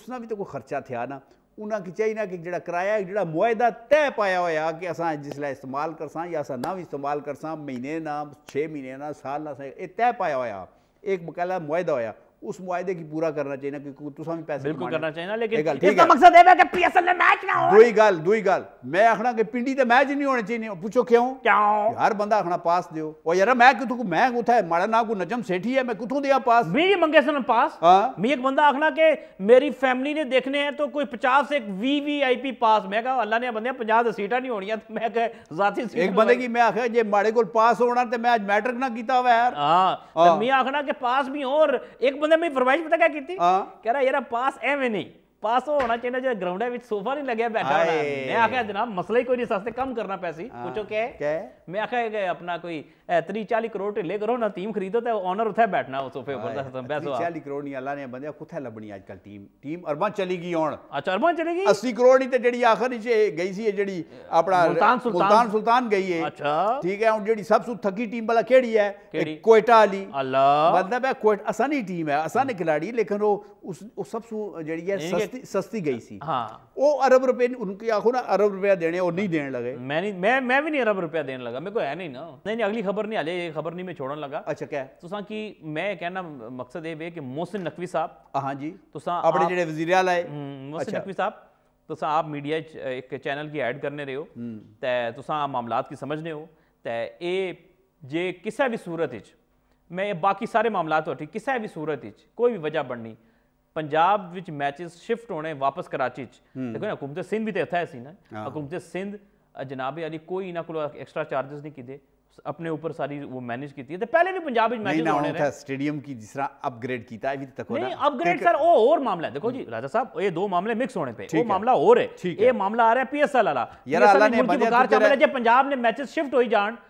S1: उसना भी तो कोई खर्चा थे ना उन्होंने चाहिए ना कि जो किराया जो मुआदा तय पाया हुआ कि अस जिसला इस्तेमाल कर या असा ना भी इस्तेमाल महीने ना छे महीने ना साल ना तय पाया हुआ एक बकाला मुआयदा होया उस मुआदे की पूरा करना चाहिए ना क्योंकि तुसा भी पैसे बिल्कुल करना
S2: चाहिए ना लेकिन इसका तो मकसद है कि पीएसएल में
S1: मैच ना हो दूई गल दूई गल मैं आखना कि पिंडी ते मैच नहीं होने चाहिए पूछो क्यों क्यों हर बंदा आखना पास दियो ओ यार मैं कि तू मैं कुथा है मारा ना को नजम सेठी है मैं कुथों दिया पास मेरी मंगे सन पास मैं एक बंदा आखना कि मेरी फैमिली
S2: ने देखने हैं तो कोई 50 से वीवीआईपी पास मैं कहा अल्लाह ने बंदे 50 सीटा नहीं होनी है तो मैं कह जाती एक बंदे की
S1: मैं आखा जे माड़े को पास होना ते मैं आज मैट्रिक ना कीता हुआ यार हां हाँ। मैं
S2: आखना कि पास भी हो और एक बंदे बंदे मतलब में फरमाइश पता क्या की हाँ। कह रहा यार पास एवं नहीं पास तो होना चाहिए जो ग्राउंड है सोफा नहीं लगे बैठा मैं आख्या जनाब मसला ही कोई नहीं सस्ते कम करना पैसे हाँ। पूछो क्या है मैं आख्या अपना कोई त्री चाली करोड़ ढिले करो ना टीम खरीदो तो
S1: ओनर उत्थे बैठना सोफे उपर चाली करोड़ नहीं अल्लाह ने बंद कुछ लबनी अजकल टीम टीम अरबा चली गई हूँ अच्छा अरबा चली गई अस्सी करोड़ नहीं तो जी आखिर गई सी जी अपना सुल्तान सुल्तान गई है अच्छा ठीक है हम जी सब सू थकी टीम भला केड़ी है कोयटा आली अल्लाह मतलब है असानी टीम है असानी खिलाड़ी लेकिन वो उस सब सू जी है थी सस्ती गई सी हाँ वो अरब रुपए उनके आंखों ना अरब रुपया देने और नहीं देने लगे मैं
S2: मैं मैं भी नहीं अरब रुपया देने लगा मेरे को है नहीं ना नहीं नहीं अगली खबर नहीं हाले खबर नहीं मैं छोड़न लगा अच्छा क्या तो सा मैं कहना मकसद ये कि मोहसिन नकवी साहब हाँ जी तो अपने जेडे वजीर आला है हम्म, मोहसिन अच्छा। नकवी साहब तो आप मीडिया एक चैनल की ऐड करने रहे हो हम्म। ते तो मामलात की समझने हो ते ए जे किसी भी सूरत मैं बाकी सारे मामला तो ठीक किसी भी सूरत कोई भी वजह बननी ਪੰਜਾਬ ਵਿੱਚ ਮੈਚਸ ਸ਼ਿਫਟ ਹੋਣੇ ਵਾਪਸ ਕਰਾਚੀ ਚ ਦੇਖੋ ਨਾ ਹਕੂਮਤ ਸਿੰਧ ਵੀ ਤੇ ਇੱਥੇ ਸੀ ਨਾ ਹਕੂਮਤ ਸਿੰਧ ਜਨਾਬ ਅਲੀ ਕੋਈ ਇਹਨਾਂ ਕੋਲ ਐਕਸਟਰਾ ਚਾਰजेस अपने ऊपर सारी वो मैनेज की तो पहले भी पंजाब में मैनेज होने
S1: स्टेडियम की जिस तरह अपग्रेड किया है तक नहीं अपग्रेड सर ओ
S2: और मामला है देखो जी हम्म। राजा साहब ये दो मामले मिक्स होने पे वो मामला और है ये मामला आ रहा है पीएसएल वाला यार अल्लाह ने बकार पंजाब ने मैचेस शिफ्ट हो जान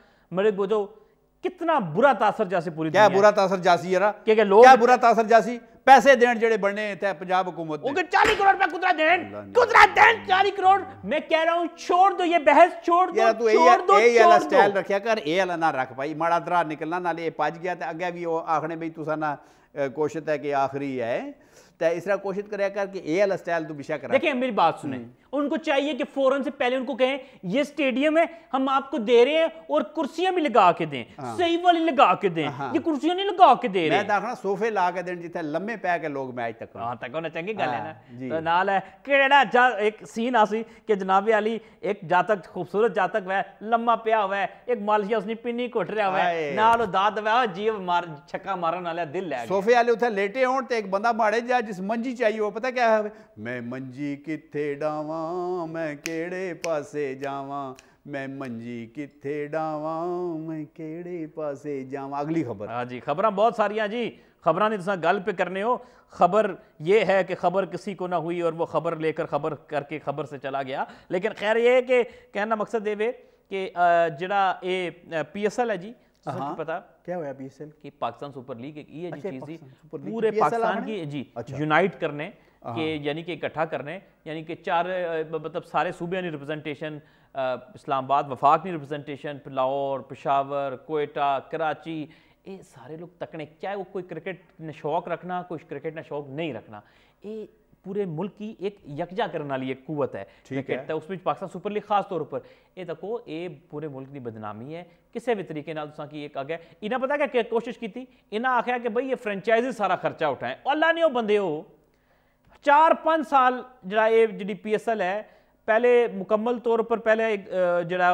S2: मेरे वो जो कितना बुरा तासर जासी पूरी क्या बुरा
S1: तासर जासी यार क्या लोग क्या बुरा तासर जासी पैसे देने जो बने पंजाब हुकूमत
S2: चाली करोड़ रुपया कुदरा देन कुदरा देन चाली करोड़ मैं कह रहा हूँ छोड़ दो ये बहस छोड़ दो तू स्टाइल
S1: रखिया कर ए आला ना रख भाई माड़ा दरार निकलना नाले पज गया अगे भी आखने बी तू सा कोशिश है कि आखिरी है तो इसरा कोशिश कर कि ए एल स्टाइल तो विषय करा देखिए
S2: मेरी बात सुने हम्म। उनको चाहिए कि फौरन से पहले उनको कहें ये स्टेडियम है हम आपको दे रहे हैं और कुर्सियां भी लगा के दें हाँ। सही वाली लगा के दें हाँ। ये कुर्सियां नहीं लगा के दे रहे मैं
S1: तो सोफे ला के दें जिथे लम्बे पै के लोग मैच तक हां तक होना चंगी गल है ना
S2: हाँ, तो है केड़ा जा एक सीन आसी कि जनाबे वाली एक जातक खूबसूरत जातक है लम्मा पया हुआ एक मालशिया उसने पिनी घुट रहा हुआ है नाल दाद जीव मार छक्का मारन वाला दिल है सोफे वाले
S1: उथे लेटे होन एक बंदा मारे जा जिस मंजी चाहिए वो पता क्या है मैं मंजी किथे डावा मैं केड़े पासे जावा मैं मंजी किथे डावा मैं केड़े पासे जावा अगली खबर हाँ
S2: जी खबर बहुत सारिया जी खबर ने तुम गल पे करने हो खबर ये है कि खबर किसी को ना हुई और वो खबर लेकर खबर करके खबर से चला गया लेकिन खैर ये है कि कहना मकसद ये कि जड़ा ये पी एस एल है जी हाँ, पता क्या हुआ बीएसएल कि पाकिस्तान सुपर लीग एक ये अच्छा, चीज पूरे पाकिस्तान की जी यूनाइट अच्छा। करने के हाँ। यानी कि इकट्ठा करने यानी कि चार मतलब सारे सूबे रिप्रेजेंटेशन इस्लामाबाद वफाक नहीं रिप्रेजेंटेशन लाहौर पेशावर कोयटा कराची ये सारे लोग तकने चाहे वो कोई क्रिकेट ने शौक रखना कोई क्रिकेट ने शौक नहीं रखना ये पूरे मुल्क की एक यकजा करने वाली एक कुवत है ठीक है उस पाकिस्तान सुपर लीग खास तौर पर यह देखो ये पूरे मुल्क की बदनामी है किसी भी तरीके की एक आगे इन्हें पता क्या कोशिश की इन्हें आख्या कि भाई ये फ्रेंचाइजी सारा खर्चा उठाएं अल्लाह ने वो बंदे हो चार पाँच साल जरा जी पी एस एल है पहले मुकम्मल तौर पर पहले जरा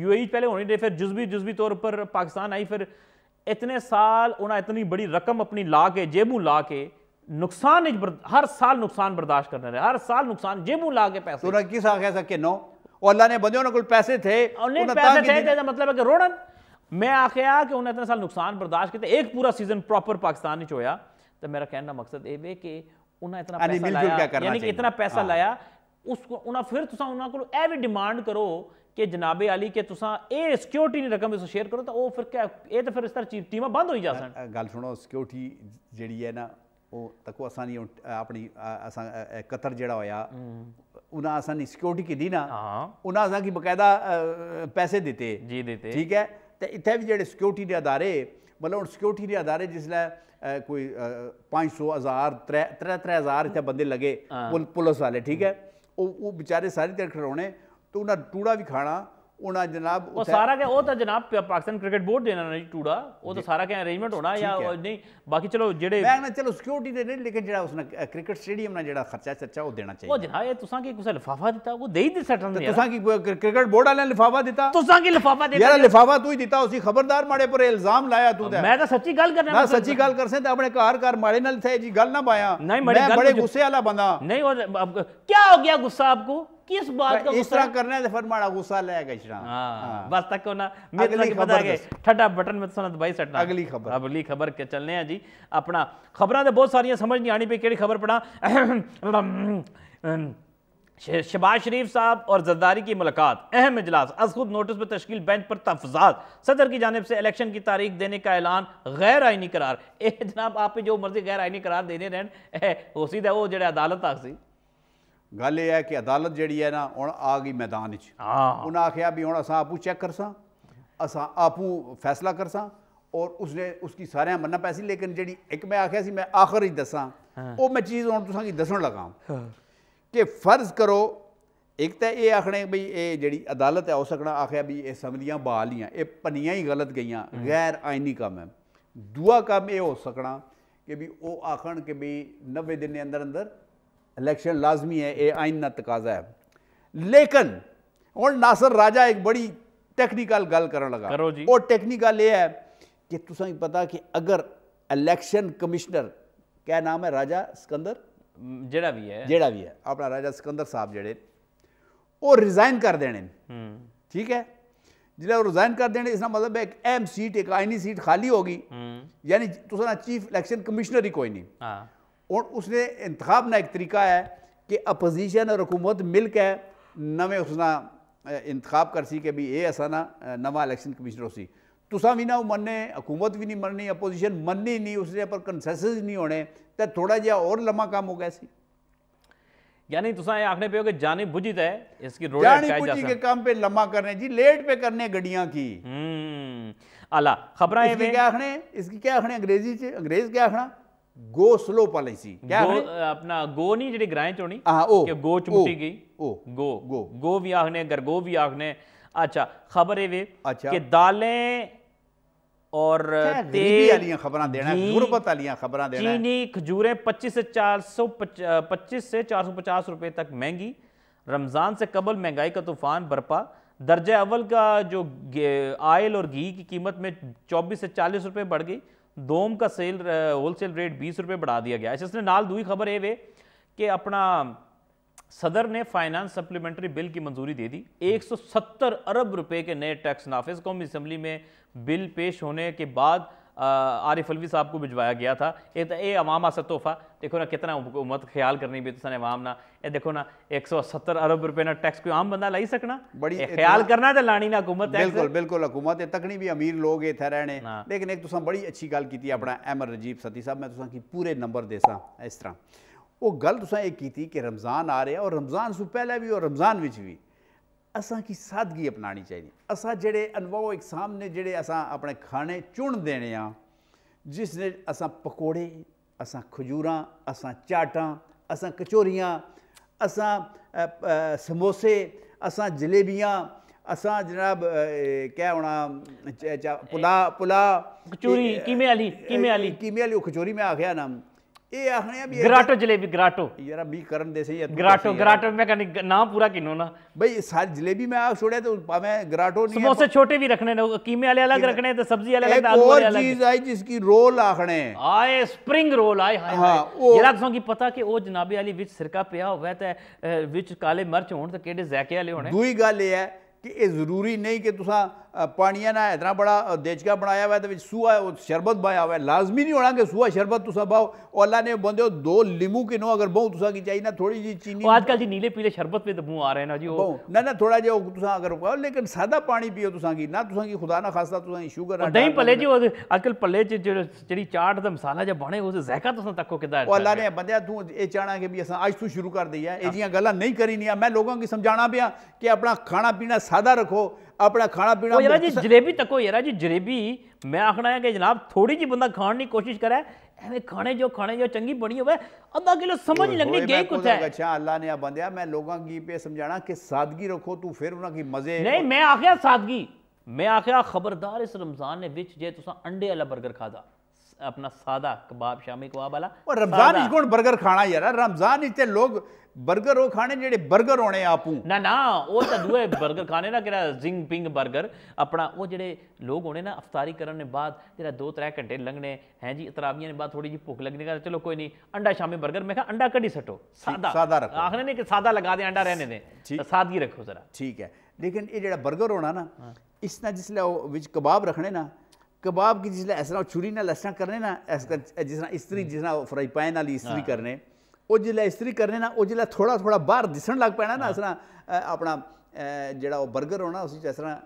S2: यू ए पहले होनी फिर जुजबी जुजबी तौर पर पाकिस्तान आई फिर इतने साल उन्हें इतनी बड़ी रकम अपनी ला के जेबू ला के नुकसान हर साल नुकसान बर्दाश्त करने रहे हर साल नुकसान जेबू ला के पैसे तो किस कह सके नो और अल्लाह ने बंदे कोल पैसे थे उन्हें पैसे थे, थे, थे मतलब है कि रोड़न मैं आख्या कि उन्हें इतने साल नुकसान बर्दाश्त किया एक पूरा सीजन प्रॉपर पाकिस्तान च होया तो मेरा कहने का मकसद ये कि उन्हें इतना पैसा लाया यानी कि इतना पैसा हाँ। लाया उसको उन्हें फिर तुसा उन्होंने को भी डिमांड करो कि जनाबे आली
S1: के तुसा ए सिक्योरिटी की रकम शेयर करो तो वो फिर क्या ये तो फिर इस तरह टीम बंद हो ही जा सकती गल सुनो सिक्योरिटी जी है ना ਉਹ ਤਕੋ ਅਸਾਂ ਨਹੀਂ ਆਪਣੀ ਅਸਾਂ ਕਤਰ ਜਿਹੜਾ ਹੋਇਆ ਉਹਨਾਂ ਅਸਾਂ ਨਹੀਂ ਸਿਕਿਉਰਿਟੀ ਕੀ ਦੀ ਨਾ ਉਹਨਾਂ ਅਸਾਂ ਕੀ ਬਕਾਇਦਾ ਪੈਸੇ ਦਿੱਤੇ
S2: ਜੀ ਦਿੱਤੇ ਠੀਕ
S1: ਹੈ ਤੇ ਇੱਥੇ ਵੀ ਜਿਹੜੇ ਸਿਕਿਉਰਿਟੀ ਦੇ ਅਦਾਰੇ ਮਤਲਬ ਹੁਣ ਸਿਕਿਉਰਿਟੀ ਦੇ ਅਦਾਰੇ ਜਿਸਲੇ ਕੋਈ 500 ਹਜ਼ਾਰ 3 3 3000 ਇੱਥੇ ਬੰਦੇ ਲਗੇ ਪੁਲਿਸ ਵਾਲੇ ਠੀਕ ਹੈ ਉਹ ਉਹ ਵਿਚਾਰੇ ਸਾਰੀ ਤਰ੍ਹਾਂ ਖੜਾਉਣੇ ਤੇ ਉਹਨਾਂ ਟੂੜਾ ਵੀ ਖਾਣਾ ਉਹਨਾਂ ਜਨਾਬ ਉਹ ਸਾਰਾ ਕਿ ਉਹ
S2: ਤਾਂ ਜਨਾਬ ਪਾਕਿਸਤਾਨ ਕ੍ਰਿਕਟ ਬੋਰਡ ਦੇ ਨਾਲ ਟੂੜਾ ਉਹ ਤਾਂ ਸਾਰਾ ਕਿ ਅਰੇਂਜਮੈਂਟ ਹੋਣਾ ਜਾਂ ਨਹੀਂ ਬਾਕੀ ਚਲੋ ਜਿਹੜੇ ਮੈਂ ਨਾ
S1: ਚਲੋ ਸਿਕਿਉਰਿਟੀ ਦੇ ਨਹੀਂ ਲੇਕਿਨ ਜਿਹੜਾ ਉਸਨੇ ਕ੍ਰਿਕਟ ਸਟੇਡੀਅਮ ਨਾਲ ਜਿਹੜਾ ਖਰਚਾ ਚਰਚਾ ਉਹ ਦੇਣਾ ਚਾਹੀਦਾ ਉਹ ਜਨਾਬ ਇਹ ਤੁਸਾਂ ਕੀ ਕਿਸੇ ਲਿਫਾਫਾ ਦਿੱਤਾ ਉਹ ਦੇ ਹੀ ਦੇ ਸਟਨ ਯਾਰ ਤੁਸਾਂ ਕੀ ਕ੍ਰਿਕਟ ਬੋਰਡ ਵਾਲਿਆਂ ਲਿਫਾਫਾ
S2: ਦਿੱਤਾ ਤੁਸਾਂ ਕੀ ਲਿਫਾਫਾ ਦੇ ਯਾਰ ਲਿਫਾਫਾ
S1: ਤੂੰ ਹੀ ਦਿੱਤਾ ਉਸੀ ਖਬਰਦਾਰ ਮਾੜੇ ਪਰ ਇਲਜ਼ਾਮ ਲਾਇਆ ਤੂੰ ਤਾਂ ਮੈਂ ਤਾਂ ਸੱਚੀ ਗੱਲ ਕਰਨਾ ਨਾ ਸੱਚੀ ਗੱਲ ਕਰਸੇ ਤਾਂ ਆਪਣੇ ਘਰ ਘਰ ਮਾੜੇ ਨਾਲ ਥੇ ਜੀ ਗੱਲ ਨਾ ਪਾਇਆ ਮੈਂ ਬੜੇ ਗੁੱਸੇ ਵਾਲਾ ਬੰਦਾ नहीं हो क्या हो गया गुस्सा आपको किस बात का इस तरह करने दे फिर माड़ा गुस्सा ले इस हां
S2: हाँ। बस तक होना मेरे तक बता के ठट्टा बटन में तो सुना दबाई तो सेट ना अगली खबर अगली खबर के चलने हैं जी अपना खबरां ते बहुत सारी समझ नहीं आनी पे केड़ी खबर पढ़ा शहबाज शरीफ साहब और जरदारी की मुलाकात अहम इजलास अज खुद नोटिस पर तश्कील बेंच पर तफजात सदर की जानब से इलेक्शन की तारीख देने का ऐलान गैर आइनी करार ए जनाब आप जो मर्जी गैर आइनी करार देने रहन हो सीधा वो जो अदालत आ सी
S1: गल यह है कि अदालत जी है ना हम आ गई मैदान हाँ। उन्हें आख्या भी हम असां आपू चेक कर असां आपू फैसला कर करसां और उसने उसकी सारे मना पैसी लेकिन जी एक मैं आख्या मैं आखिर ही दसा दस्सां हाँ। मैं चीज़ हम तुसेंगी दस लगा हाँ। कि फर्ज करो एक तो यह आखने भाई एह् जी अदालत ऐ उस आख्या भी ये एह् बाल ही हैं भनियां ही गलत गई गैर आइनी कम्म है दूआ कम्म यह हो सकना कि भी ओह् आखन कि भाई नब्बे दिन अंदर अंदर इलेक्शन लाजमी है ये आइना तकाजा है लेकिन हम नासर राजा एक बड़ी टेक्निकल गल कर लगा करो जी और टेक्निकल ये है कि तुसा पता कि अगर इलेक्शन कमिश्नर क्या नाम है राजा सिकंदर
S2: जेड़ा भी है जेड़ा
S1: भी है अपना राजा सिकंदर साहब जेड़े वो रिजाइन कर देने ठीक है जिले रिजाइन कर देने इसका मतलब एक अहम सीट एक आइनी सीट खाली होगी यानी तुसा चीफ इलेक्शन कमिश्नर ही कोई नहीं और उसने इंतखब ना एक तरीका है कि अपोजिशन और हुकूमत मिल के नवे उसना इंतखब कर सी कि भी ये ऐसा ना नवा इलेक्शन कमिश्नर उसी तुसा भी ना मनने हुकूमत भी नहीं मननी अपोजिशन मननी नहीं उसने पर कंसैस नहीं होने तो थोड़ा जहा और लम्मा काम हो गया
S2: यानी तुसा ये आखने पे हो कि जानी बुझी है इसकी रोड जानी बुझी के
S1: काम पे लम्मा करने जी लेट पे करने गड्डियां की हम्म, आला खबरें इसकी क्या आखने इसकी क्या आखने अंग्रेजी अंग्रेज क्या आखना गो स्लो पॉलिसी क्या गो,
S2: अपना गो नहीं जी ग्राएं चोनी ओ कि गो चुमटी गई ओ गो गो गो भी आखने अगर गो भी आखने अच्छा खबर है वे अच्छा के दालें और तेल वाली
S1: खबरें देना गुर्बत वाली खबरें देना चीनी
S2: खजूरें 25 से 400 25 से 450 रुपए तक महंगी रमज़ान से कबल महंगाई का तूफान बरपा दर्जा अव्वल का जो आयल और घी की कीमत में 24 से 40 रुपए बढ़ गई दोम का सेल होलसेल रेट बीस रुपये बढ़ा दिया गया इसने नाल दूई खबर ये कि अपना सदर ने फाइनेंस सप्लीमेंट्री बिल की मंजूरी दे दी 170 अरब रुपए के नए टैक्स नाफिज कौमी असम्बली में बिल पेश होने के बाद आरिफ अलवी साहब को भिजवाया गया था ये तो, ये अवाम सा तोहफा देखो ना कितना हुकूमत ख्याल करनी भी तुसा तो अवाम ना ये देखो ना 170 अरब रुपए ना टैक्स कोई आम बंदा लाई सकना बड़ी ख्याल करना तो लानी ना
S1: हुकूमत बिल्कुल बिल्कुल हुकूमत है तकनी भी अमीर लोग इतने रहने हाँ। लेकिन एक तुसा बड़ी अच्छी गल की अपना अहमद रजीब सती साहब मैं तुसा की पूरे नंबर दे देसा इस तरह वो गल तुसा एक की कि रमज़ान आ रहा और रमज़ान से पहले भी और रमज़ान भी ਅਸਾਂ ਕੀ ਸਾਦਗੀ ਅਪਣਾਣੀ ਚਾਹੀਦੀ ਅਸਾਂ ਜਿਹੜੇ ਅਨੁਭਵ ਇਕਸਾਮ ਨੇ ਜਿਹੜੇ ਅਸਾਂ ਆਪਣੇ ਖਾਣੇ ਚੁਣ ਦੇਣੇ ਆ ਜਿਸ ਨੇ ਅਸਾਂ ਪਕੌੜੇ ਅਸਾਂ ਖਜੂਰਾਂ ਅਸਾਂ ਚਾਟਾਂ ਅਸਾਂ ਕਚੋਰੀਆਂ ਅਸਾਂ ਸਮੋਸੇ ਅਸਾਂ ਜਲੇਬੀਆਂ ਅਸਾਂ ਜਨਾਬ ਕਹਿ ਹੋਣਾ ਪੁਲਾ ਪੁਲਾ ਕਚੋਰੀ ਕਿਵੇਂ
S2: ਵਾਲੀ ਕਿਵੇਂ ਵਾਲੀ
S1: ਕਿਵੇਂ ਵਾਲੀ ਖਚੋਰੀ ਮੈਂ ਆ ਗਿਆ ਨਾ ਇਹ ਆਖਣੇ ਆ ਵੀ ਗਰਾਟੋ ਜਲੇਬੀ ਗਰਾਟੋ ਯਾਰਾ ਵੀ ਕਰਨ ਦੇ ਸਹੀ ਗਰਾਟੋ ਗਰਾਟੋ ਮੈਂ ਕਹਿੰਦੀ ਨਾਮ ਪੂਰਾ ਕਿਨੋ ਨਾ ਬਈ ਸਾਰ ਜਲੇਬੀ ਮੈਂ ਆ ਛੋੜਿਆ ਤੇ ਭਾਵੇਂ ਗਰਾਟੋ ਨਹੀਂ ਸਮੋਸੇ ਛੋਟੇ ਵੀ ਰੱਖਣੇ ਨੇ ਕੀਮੇ ਵਾਲੇ ਅਲੱਗ ਰੱਖਣੇ ਤੇ ਸਬਜ਼ੀ ਵਾਲੇ ਅਲੱਗ ਆਲੂ ਵਾਲੇ ਅਲੱਗ ਇੱਕ ਚੀਜ਼ ਆਈ ਜਿਸ ਕੀ ਰੋਲ
S2: ਆਖਣੇ ਆਏ ਸਪ੍ਰਿੰਗ ਰੋਲ ਆਏ ਹਾਏ ਹਾਏ ਯਾਰਾ ਤੁਸਾਂ ਕੀ ਪਤਾ ਕਿ ਉਹ ਜਨਾਬੇ ਵਾਲੀ ਵਿੱਚ ਸਿਰਕਾ ਪਿਆ ਹੋਵੇ ਤੇ ਵਿੱਚ ਕਾਲੇ ਮਿਰਚ ਹੋਣ ਤੇ ਕਿਹੜੇ ਜ਼ਾਇਕੇ ਵਾਲੇ ਹੋਣੇ ਦੂਈ ਗੱਲ
S1: ਇਹ ਹੈ ਕਿ ਇਹ ਜ਼ਰੂਰੀ ਨਹੀਂ ਕਿ ਤੁਸੀਂ पानिया ने इतना बड़ा देचका बनाया हुआ है तो सूहा शरबत पाया हुआ है लाजमी नहीं होना कि सूहा शरबत तुसा पाओ और अल्लाह ने बंदे दो लीमू की अगर बहु तुसा की चाहिए ना थोड़ी जी चीनी
S2: आजकल जी नीले पीले शरबत पे तो मुँह आ रहे ना जी
S1: ना ना थोड़ा जो तुसा अगर पाओ लेकिन सादा पानी पियो तुसा की ना तुसा की खुदा ना खासा तुसा शुगर नहीं पले जी
S2: आजकल पले जी चाट दा मसाला जो बने उस जायका तुसा तको किदा और अल्लाह ने
S1: बंदे तू ये चाहना कि भी असा आज तू शुरू कर दी है ए जियां गल्ला नहीं करी नहीं मैं लोगों की समझाना पिया कि अपना खाना पीना सादा रखो ਆਪਣਾ ਖਾਣਾ ਪੀਣਾ ਉਹ ਯਾਰ ਜੀ
S2: ਜਲੇਬੀ ਤੱਕੋ ਯਾਰ ਜੀ ਜਲੇਬੀ ਮੈਂ ਆਖਣਾ ਹੈ ਕਿ ਜਨਾਬ ਥੋੜੀ ਜੀ ਬੰਦਾ ਖਾਣ ਦੀ ਕੋਸ਼ਿਸ਼ ਕਰੇ ਐਵੇਂ ਖਾਣੇ ਜੋ ਖਾਣੇ ਜੋ ਚੰਗੀ ਬਣੀ ਹੋਵੇ ਅੱਧਾ ਕਿਲੋ ਸਮਝ ਨਹੀਂ ਲੱਗਣੀ ਗਈ ਕੁਛ ਹੈ ਅੱਛਾ
S1: ਅੱਲਾ ਨੇ ਆ ਬੰਦਿਆ ਮੈਂ ਲੋਕਾਂ ਕੀ ਪੇ ਸਮਝਾਣਾ ਕਿ ਸਾਦਗੀ ਰੱਖੋ ਤੂੰ ਫਿਰ ਉਹਨਾਂ ਕੀ ਮਜ਼ੇ ਨਹੀਂ
S2: ਮੈਂ ਆਖਿਆ ਸਾਦਗੀ ਮੈਂ ਆਖਿਆ ਖਬਰਦਾਰ ਇਸ ਰਮਜ਼ਾਨ ਦੇ ਵਿੱਚ ਜੇ ਤੁਸੀਂ ਅੰਡੇ ਵਾਲਾ 버ਗਰ ਖਾਦਾ ਆਪਣਾ ਸਾਦਾ ਕਬਾਬ ਸ਼ਾਮੀ ਕਬਾਬ ਵਾਲਾ ਉਹ ਰਮਜ਼ਾਨ ਇਸ
S1: ਕੋਣ 버ਗਰ ਖਾਣਾ ਯਾਰ ਰਮਜ਼ਾਨ ਵਿੱਚ ਤੇ ਲੋਕ ਬਰਗਰ ਉਹ ਖਾਣੇ ਜਿਹੜੇ ਬਰਗਰ ਹੋਣੇ ਆਪੂ
S2: ਨਾ ਨਾ ਉਹ ਤਾਂ ਦੂਏ ਬਰਗਰ ਖਾਣੇ ਨਾ ਕਿਹੜਾ ਜ਼ਿੰਗ ਪਿੰਗ ਬਰਗਰ ਆਪਣਾ ਉਹ ਜਿਹੜੇ ਲੋਕ ਹੋਣੇ ਨਾ ਅਫਤਾਰੀ ਕਰਨ ਦੇ ਬਾਅਦ ਜਿਹੜਾ 2-3 ਘੰਟੇ ਲੰਘਣੇ ਹੈ ਜੀ ਇਤਰਾਬੀਆਂ ਦੇ ਬਾਅਦ ਥੋੜੀ ਜੀ ਭੁੱਖ ਲੱਗਣੀ ਕਰ ਚਲੋ ਕੋਈ ਨਹੀਂ ਅੰਡਾ ਸ਼ਾਮੇ ਬਰਗਰ ਮੈਂ ਕਿਹਾ ਅੰਡਾ ਕੱਢੀ ਸਟੋ ਸਾਦਾ ਸਾਦਾ ਰੱਖੋ ਆਖਣੇ ਨੇ ਕਿ ਸਾਦਾ ਲਗਾ ਦੇ ਅੰਡਾ ਰਹਿਣੇ ਦੇ ਸਾਦਗੀ ਰੱਖੋ ਜ਼ਰਾ ਠੀਕ ਹੈ
S1: ਲੇਕਿਨ ਇਹ ਜਿਹੜਾ 버ਗਰ ਹੋਣਾ ਨਾ ਇਸ ਨਾਲ ਜਿਸ ਲਈ ਵਿੱਚ ਕਬਾਬ ਰੱਖਣੇ ਨਾ ਕਬਾਬ ਕੀ ਜਿਸ ਲਈ ਇਸ ਤਰ੍ਹਾਂ ਛੁਰੀ ਨਾਲ ਇਸ ਤਰ੍ਹਾਂ ਕਰਨੇ ਨਾ ਇਸ ਜਿਸ ਤਰ੍ਹਾਂ ਇਸਤਰੀ ਜਿਸ ਨਾਲ ਫਰਾਈ ਪੈਨ ਨਾਲ ਇਸਤਰੀ ਕਰਨੇ ਉਹ ਜਿਹੜਾ ਇਸ ਤਰੀ ਕਰਨੇ ਨਾ ਉਹ ਜਿਹੜਾ ਥੋੜਾ ਥੋੜਾ ਬਾਹਰ ਦਿਸਣ ਲੱਗ ਪੈਣਾ ਨਾ ਅਸਰਾ ਆਪਣਾ ਜਿਹੜਾ ਉਹ 버ਗਰ ਹੋਣਾ ਉਸ ਵਿੱਚ ਅਸਰਾ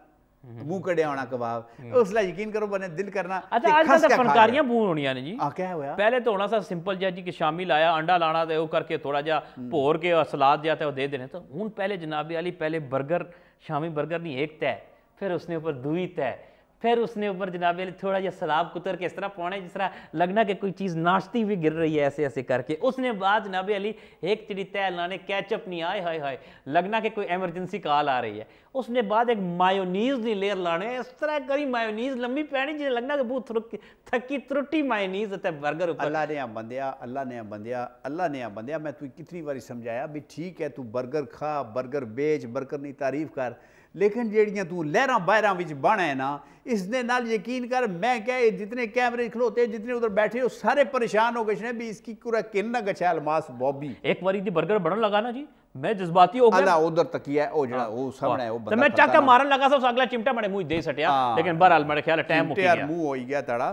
S1: ਮੂੰਹ ਕੜਿਆ ਹੋਣਾ ਕਬਾਬ ਉਸ ਲਈ ਯਕੀਨ ਕਰੋ ਬਨੇ ਦਿਲ ਕਰਨਾ ਅੱਛਾ ਅੱਜ ਤਾਂ ਫਨਕਾਰੀਆਂ ਬੂਹ
S2: ਹੋਣੀਆਂ ਨੇ ਜੀ ਆ
S1: ਕਿਆ ਹੋਇਆ ਪਹਿਲੇ
S2: ਤਾਂ ਹੋਣਾ ਸਾ ਸਿੰਪਲ ਜਿਹਾ ਜੀ ਕਿ ਸ਼ਾਮੀ ਲਾਇਆ ਅੰਡਾ ਲਾਣਾ ਤੇ ਉਹ ਕਰਕੇ ਥੋੜਾ ਜਿਹਾ ਭੋਰ ਕੇ ਸਲਾਦ ਜਿਹਾ ਤੇ ਉਹ ਦੇ ਦੇਣੇ ਤਾਂ ਹੁਣ ਪਹਿਲੇ ਜਨਾਬੇ ਵਾਲੀ ਪਹਿਲੇ 버ਗਰ ਸ਼ਾਮੀ 버ਗਰ ਨਹੀਂ ਇੱਕ ਤੈ ਫਿਰ ਉਸਨੇ ਉੱਪਰ ਦੂਈ ਤੈ फिर उसने ऊपर जनाब थोड़ा या सलाब कुतर के इस तरह पौने जिस तरह लगना कि कोई चीज़ नाश्ती हुई गिर रही है ऐसे ऐसे करके उसने बाद जनाब अली एक चिड़ी तय लाने कैचअप नहीं आए हाय हाय लगना कि कोई एमरजेंसी कॉल आ रही है उसने बाद एक मायोनीज की लेयर लाने इस तरह करी मायोनीज लंबी पैनी जिन्हें लगना कि बहुत थकी त्रुटी मायोनीज
S1: होता बर्गर अल्लाह ने बंदिया अल्लाह ने बंदिया अल्लाह ने बंदिया मैं तू कितनी बारी समझाया भी ठीक है तू बर्गर खा बर्गर बेच बर्गर की तारीफ कर लेकिन ਜਿਹੜੀਆਂ तू लहर बहर ਵਿੱਚ ਬਣਾ ਨਾ ਇਸ ਦੇ ਨਾਲ ਯਕੀਨ ਕਰ ਮੈਂ ਕਹੇ ਜਿਤਨੇ ਕੈਮਰੇ ਖਲੋਤੇ ਜਿਤਨੇ ਉਧਰ ਬੈਠੇ ਹੋ हो ਪਰੇਸ਼ਾਨ ਹੋ ਗਏ ਨੇ ਵੀ ਇਸ ਕੀ ਕੁਰਾ ਕਿੰਨਾ ਗਛਾ ਅਲਮਾਸ ਬੌਬੀ ਇੱਕ ਵਾਰੀ ਦੀ 버ਗਰ मैं जज्बाती हो गया उधर है ओ जड़ा हाँ। वो सामने वो तो बंदा मैं चाका मारन लगा सब अगला चिमटा मैंने मुंह दे सटया हाँ। लेकिन बहरहाल
S2: मेरे ख्याल टाइम हो गया
S1: मुंह हो गया तड़ा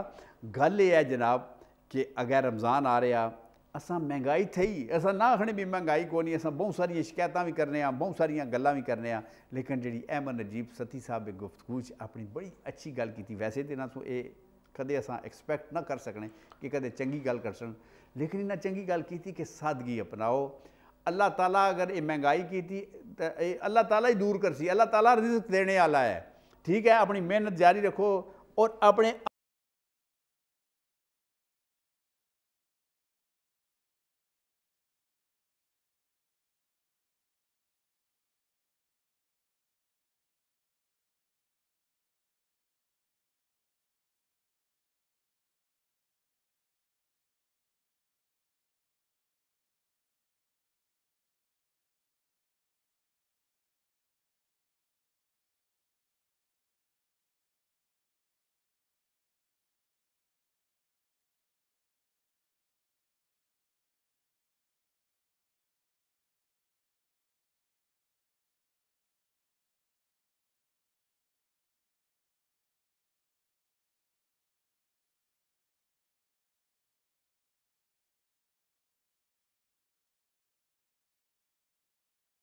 S1: गल ये है जनाब कि अगर रमजान आ रहा असां महंगाई थई असां ना खणी बि महांगाई कोन्हे असां बहुत सारिया शिकायत भी करने बहुत सारिया गल्लां भी करने लेकिन जी अहमद नजीब सती साहब दी गुफ्तगू च अपनी बड़ी अच्छी गल की वैसे ते ना सो एह् कदें असां एक्सपैक्ट न कर सकने कि कदें चंगी गल्ल करसन लेकिन इन्हें चंगी गल्ल कीती कि सादगी अपनाओ अल्लाह ताला अगर ये महंगाई की अल्लाह ताला ही दूर कर सी अल्लाह ताला रिज्क देने आह्ला है ठीक है अपनी मेहनत जारी रखो और अपने